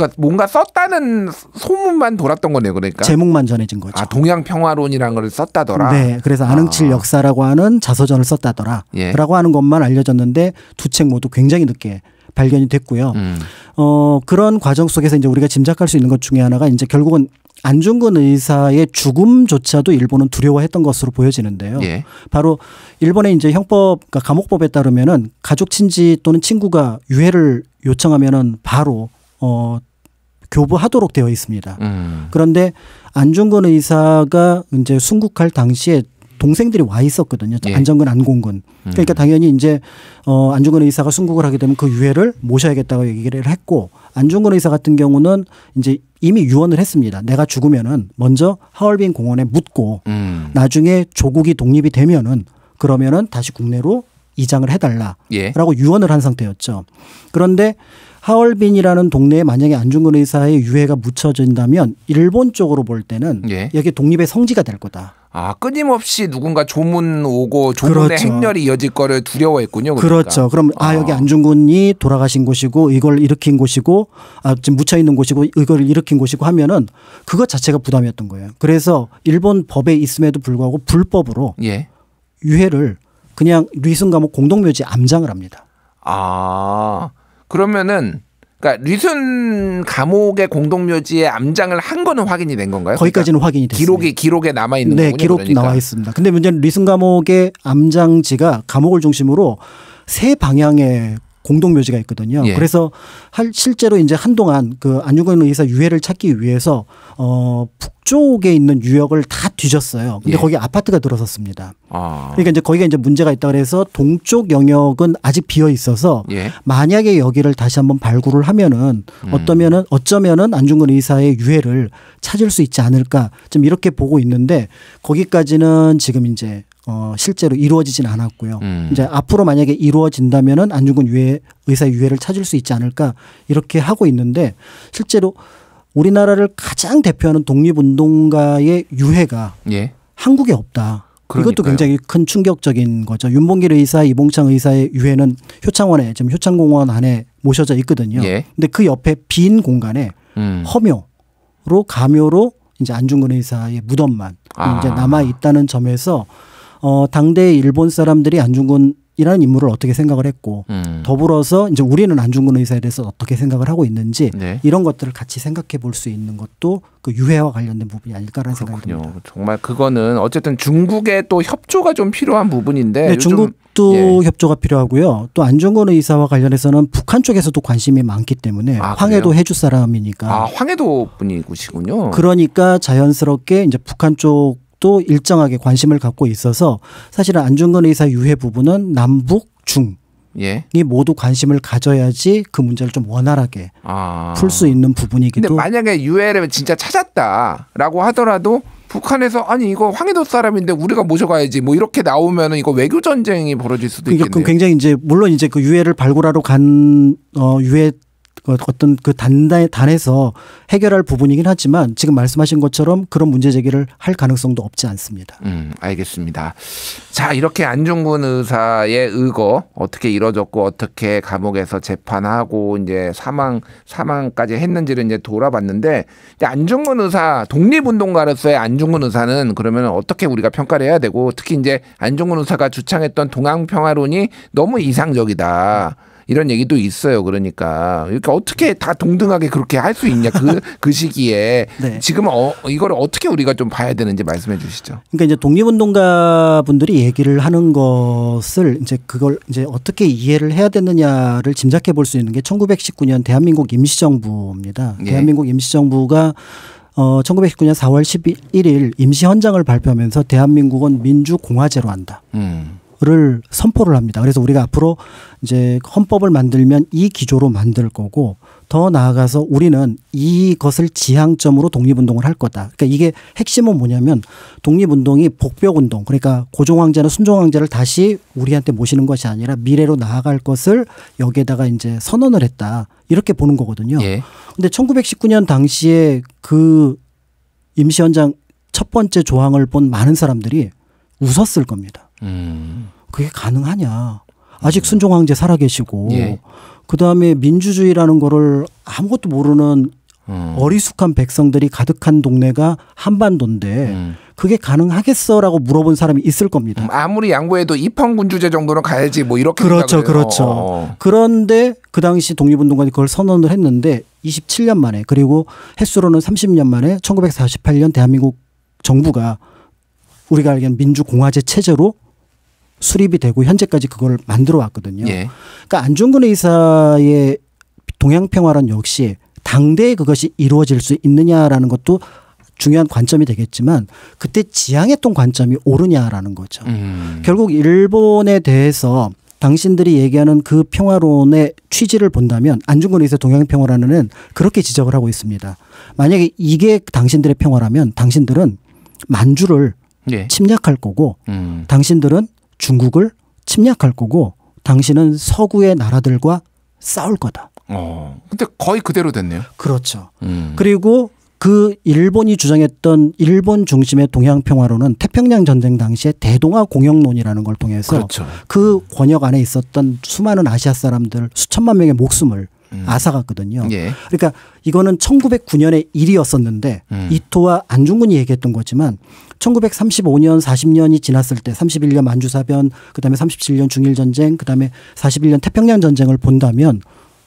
그러니까 뭔가 썼다는 소문만 돌았던 거네요, 그러니까. 제목만 전해진 거죠. 아, 동양 평화론이라는 걸 썼다더라. 네, 그래서 아능칠 아. 역사라고 하는 자서전을 썼다더라. 예. 라고 하는 것만 알려졌는데 두 책 모두 굉장히 늦게 발견이 됐고요. 음. 어, 그런 과정 속에서 이제 우리가 짐작할 수 있는 것 중에 하나가 이제 결국은 안중근 의사의 죽음조차도 일본은 두려워했던 것으로 보여지는데요. 예. 바로 일본의 이제 형법, 그러니까 감옥법에 따르면은 가족 친지 또는 친구가 유해를 요청하면은 바로 어 교부하도록 되어 있습니다. 음. 그런데 안중근 의사가 이제 순국할 당시에 동생들이 와 있었거든요. 예. 안정근, 안공근. 음. 그러니까 음. 당연히 이제 어 안중근 의사가 순국을 하게 되면 그 유해를 모셔야겠다고 얘기를 했고 안중근 의사 같은 경우는 이제 이미 유언을 했습니다. 내가 죽으면은 먼저 하얼빈 공원에 묻고 음. 나중에 조국이 독립이 되면은 그러면은 다시 국내로 이장을 해달라라고 예. 유언을 한 상태였죠. 그런데 하얼빈이라는 동네에 만약에 안중근 의사의 유해가 묻혀진다면 일본 쪽으로 볼 때는 예. 여기 독립의 성지가 될 거다. 아 끊임없이 누군가 조문 오고 조문의 그렇죠. 행렬이 이어질 거를 두려워했군요. 그러니까. 그렇죠 그럼 아, 아. 여기 안중근이 돌아가신 곳이고 이걸 일으킨 곳이고 아 지금 묻혀 있는 곳이고 이걸 일으킨 곳이고 하면은 그것 자체가 부담이었던 거예요. 그래서 일본 법에 있음에도 불구하고 불법으로 예. 유해를 그냥 류승 감옥 공동묘지 암장을 합니다. 아 그러면은 그러니까 류순 감옥의 공동묘지에 암장을 한 거는 확인이 된 건가요? 그러니까 거기까지는 그러니까 확인이 됐습니다. 기록이 기록에 남아 있는 네, 거군요. 기록 그러니까. 나와 있습니다. 근데 문제는 류순 감옥의 암장지가 감옥을 중심으로 세 방향의 공동묘지가 있거든요. 예. 그래서 실제로 이제 한동안 그안중근 의사 유해를 찾기 위해서 어 북쪽에 있는 유역을 다 뒤졌어요. 근데 예. 거기 아파트가 들어섰습니다. 아. 그러니까 이제 거기가 이제 문제가 있다 그래서 동쪽 영역은 아직 비어 있어서 예. 만약에 여기를 다시 한번 발굴을 하면은 음. 어떠면은 어쩌면은 안중근 의사의 유해를 찾을 수 있지 않을까 좀 이렇게 보고 있는데 거기까지는 지금 이제 어, 실제로 이루어지진 않았고요. 음. 이제 앞으로 만약에 이루어진다면은 안중근 유해 의사 의 유해를 찾을 수 있지 않을까 이렇게 하고 있는데 실제로 우리나라를 가장 대표하는 독립운동가의 유해가 예. 한국에 없다. 그러니까요. 이것도 굉장히 큰 충격적인 거죠. 윤봉길 의사, 이봉창 의사의 유해는 효창원에 지금 효창공원 안에 모셔져 있거든요. 예. 근데 그 옆에 빈 공간에 음. 허묘로 가묘로 이제 안중근 의사의 무덤만 아. 이제 남아 있다는 점에서 어, 당대 의 일본 사람들이 안중근 이라는 인물을 어떻게 생각을 했고 음. 더불어서 이제 우리는 안중근 의사에 대해서 어떻게 생각을 하고 있는지 네. 이런 것들을 같이 생각해 볼 수 있는 것도 그 유해와 관련된 부분이 아닐까라는 생각이 듭니다. 정말 그거는 어쨌든 중국의 또 협조가 좀 필요한 부분인데 네, 중국도 예. 협조가 필요하고요. 또 안중근 의사와 관련해서는 북한 쪽에서도 관심이 많기 때문에 아, 황해도 해주 사람이니까 아, 황해도 분이시군요. 그러니까 자연스럽게 이제 북한 쪽 쪽도 일정하게 관심을 갖고 있어서 사실은 안중근 의사 유해 부분은 남북 중 예. 이 모두 관심을 가져야지 그 문제를 좀 원활하게 아. 풀수 있는 부분이기도. 근데 만약에 유해를 진짜 찾았다라고 하더라도 북한에서 아니 이거 황해도 사람인데 우리가 모셔가야지 뭐 이렇게 나오면은 이거 외교 전쟁이 벌어질 수도 있겠네요. 그 굉장히 이제 물론 이제 그 유해를 발굴하러 간 어, 유해 어떤 그 단단, 단에서 해결할 부분이긴 하지만 지금 말씀하신 것처럼 그런 문제 제기를 할 가능성도 없지 않습니다. 음, 알겠습니다. 자, 이렇게 안중근 의사의 의거 어떻게 이뤄졌고 어떻게 감옥에서 재판하고 이제 사망, 사망까지 했는지를 이제 돌아봤는데 안중근 의사, 독립운동가로서의 안중근 의사는 그러면 어떻게 우리가 평가를 해야 되고 특히 이제 안중근 의사가 주창했던 동양평화론이 너무 이상적이다. 음. 이런 얘기도 있어요. 그러니까 이렇게 그러니까 어떻게 다 동등하게 그렇게 할 수 있냐 그그 *laughs* 그 시기에 네. 지금 어, 이걸 어떻게 우리가 좀 봐야 되는지 말씀해 주시죠. 그러니까 이제 독립운동가 분들이 얘기를 하는 것을 이제 그걸 이제 어떻게 이해를 해야 되느냐를 짐작해 볼 수 있는 게 1919년 대한민국 임시정부입니다. 예. 대한민국 임시정부가 어, 1919년 4월 11일 임시헌장을 발표하면서 대한민국은 민주공화제로 한다. 음. 를 선포를 합니다. 그래서 우리가 앞으로 이제 헌법을 만들면 이 기조로 만들 거고 더 나아가서 우리는 이것을 지향점으로 독립운동을 할 거다. 그러니까 이게 핵심은 뭐냐면 독립운동이 복벽운동 그러니까 고종황제나 순종황제를 다시 우리한테 모시는 것이 아니라 미래로 나아갈 것을 여기에다가 이제 선언을 했다. 이렇게 보는 거거든요. 예. 근데 1919년 당시에 그 임시헌장 첫 번째 조항을 본 많은 사람들이 웃었을 겁니다. 그게 가능하냐? 아직 음. 순종 황제 살아계시고 예. 그 다음에 민주주의라는 거를 아무것도 모르는 음. 어리숙한 백성들이 가득한 동네가 한반도인데 음. 그게 가능하겠어라고 물어본 사람이 있을 겁니다. 음, 아무리 양보해도 입헌군주제 정도는 가야지 뭐 이렇게 그렇죠, 그렇죠. 어. 그런데 그 당시 독립운동가들이 그걸 선언을 했는데 27년 만에 그리고 횟수로는 30년 만에 1948년 대한민국 정부가 우리가 알기엔 민주공화제 체제로 수립이 되고 현재까지 그걸 만들어 왔거든요. 예. 그러니까 안중근 의사의 동양평화론 역시 당대에 그것이 이루어질 수 있느냐라는 것도 중요한 관점이 되겠지만 그때 지향했던 관점이 옳으냐라는 거죠. 음. 결국 일본에 대해서 당신들이 얘기하는 그 평화론의 취지를 본다면 안중근 의사 동양평화라는 그렇게 지적을 하고 있습니다. 만약에 이게 당신들의 평화라면 당신들은 만주를 예. 침략할 거고 음. 당신들은 중국을 침략할 거고 당신은 서구의 나라들과 싸울 거다. 어. 근데 거의 그대로 됐네요. 그렇죠. 음. 그리고 그 일본이 주장했던 일본 중심의 동양 평화로는 태평양 전쟁 당시에 대동아 공영론이라는 걸 통해서 그렇죠. 그 권역 안에 있었던 수많은 아시아 사람들 수천만 명의 목숨을 음. 아사갔거든요. 예. 그러니까 이거는 1909년의 일이었었는데 음. 이토와 안중근이 얘기했던 거지만 1935년 40년이 지났을 때 31년 만주사변 그다음에 37년 중일전쟁 그다음에 41년 태평양 전쟁을 본다면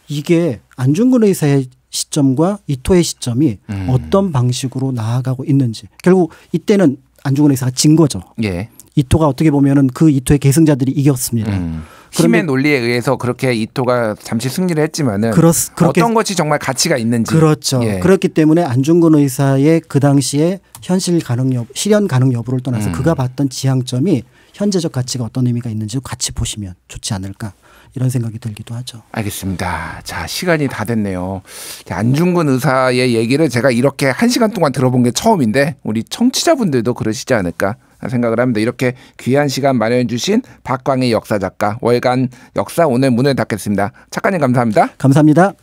이게 안중근 의사의 시점과 이토의 시점이 음. 어떤 방식으로 나아가고 있는지 결국 이때는 안중근 의사가 진 거죠. 예. 이토가 어떻게 보면은 그 이토의 계승자들이 이겼습니다. 음. 힘의 논리에 의해서 그렇게 이토가 잠시 승리를 했지만은 그렇, 어떤 것이 정말 가치가 있는지 그렇죠. 예. 그렇기 때문에 안중근 의사의 그 당시에 현실 가능 여 실현 가능 여부를 떠나서 음. 그가 봤던 지향점이 현재적 가치가 어떤 의미가 있는지 같이 보시면 좋지 않을까 이런 생각이 들기도 하죠. 알겠습니다. 자, 시간이 다 됐네요. 안중근 의사의 얘기를 제가 이렇게 한 시간 동안 들어본 게 처음인데 우리 청취자분들도 그러시지 않을까 생각을 합니다. 이렇게 귀한 시간 마련해 주신 박광희 역사작가 월간 역사 오늘 문을 닫겠습니다. 작가님 감사합니다. 감사합니다.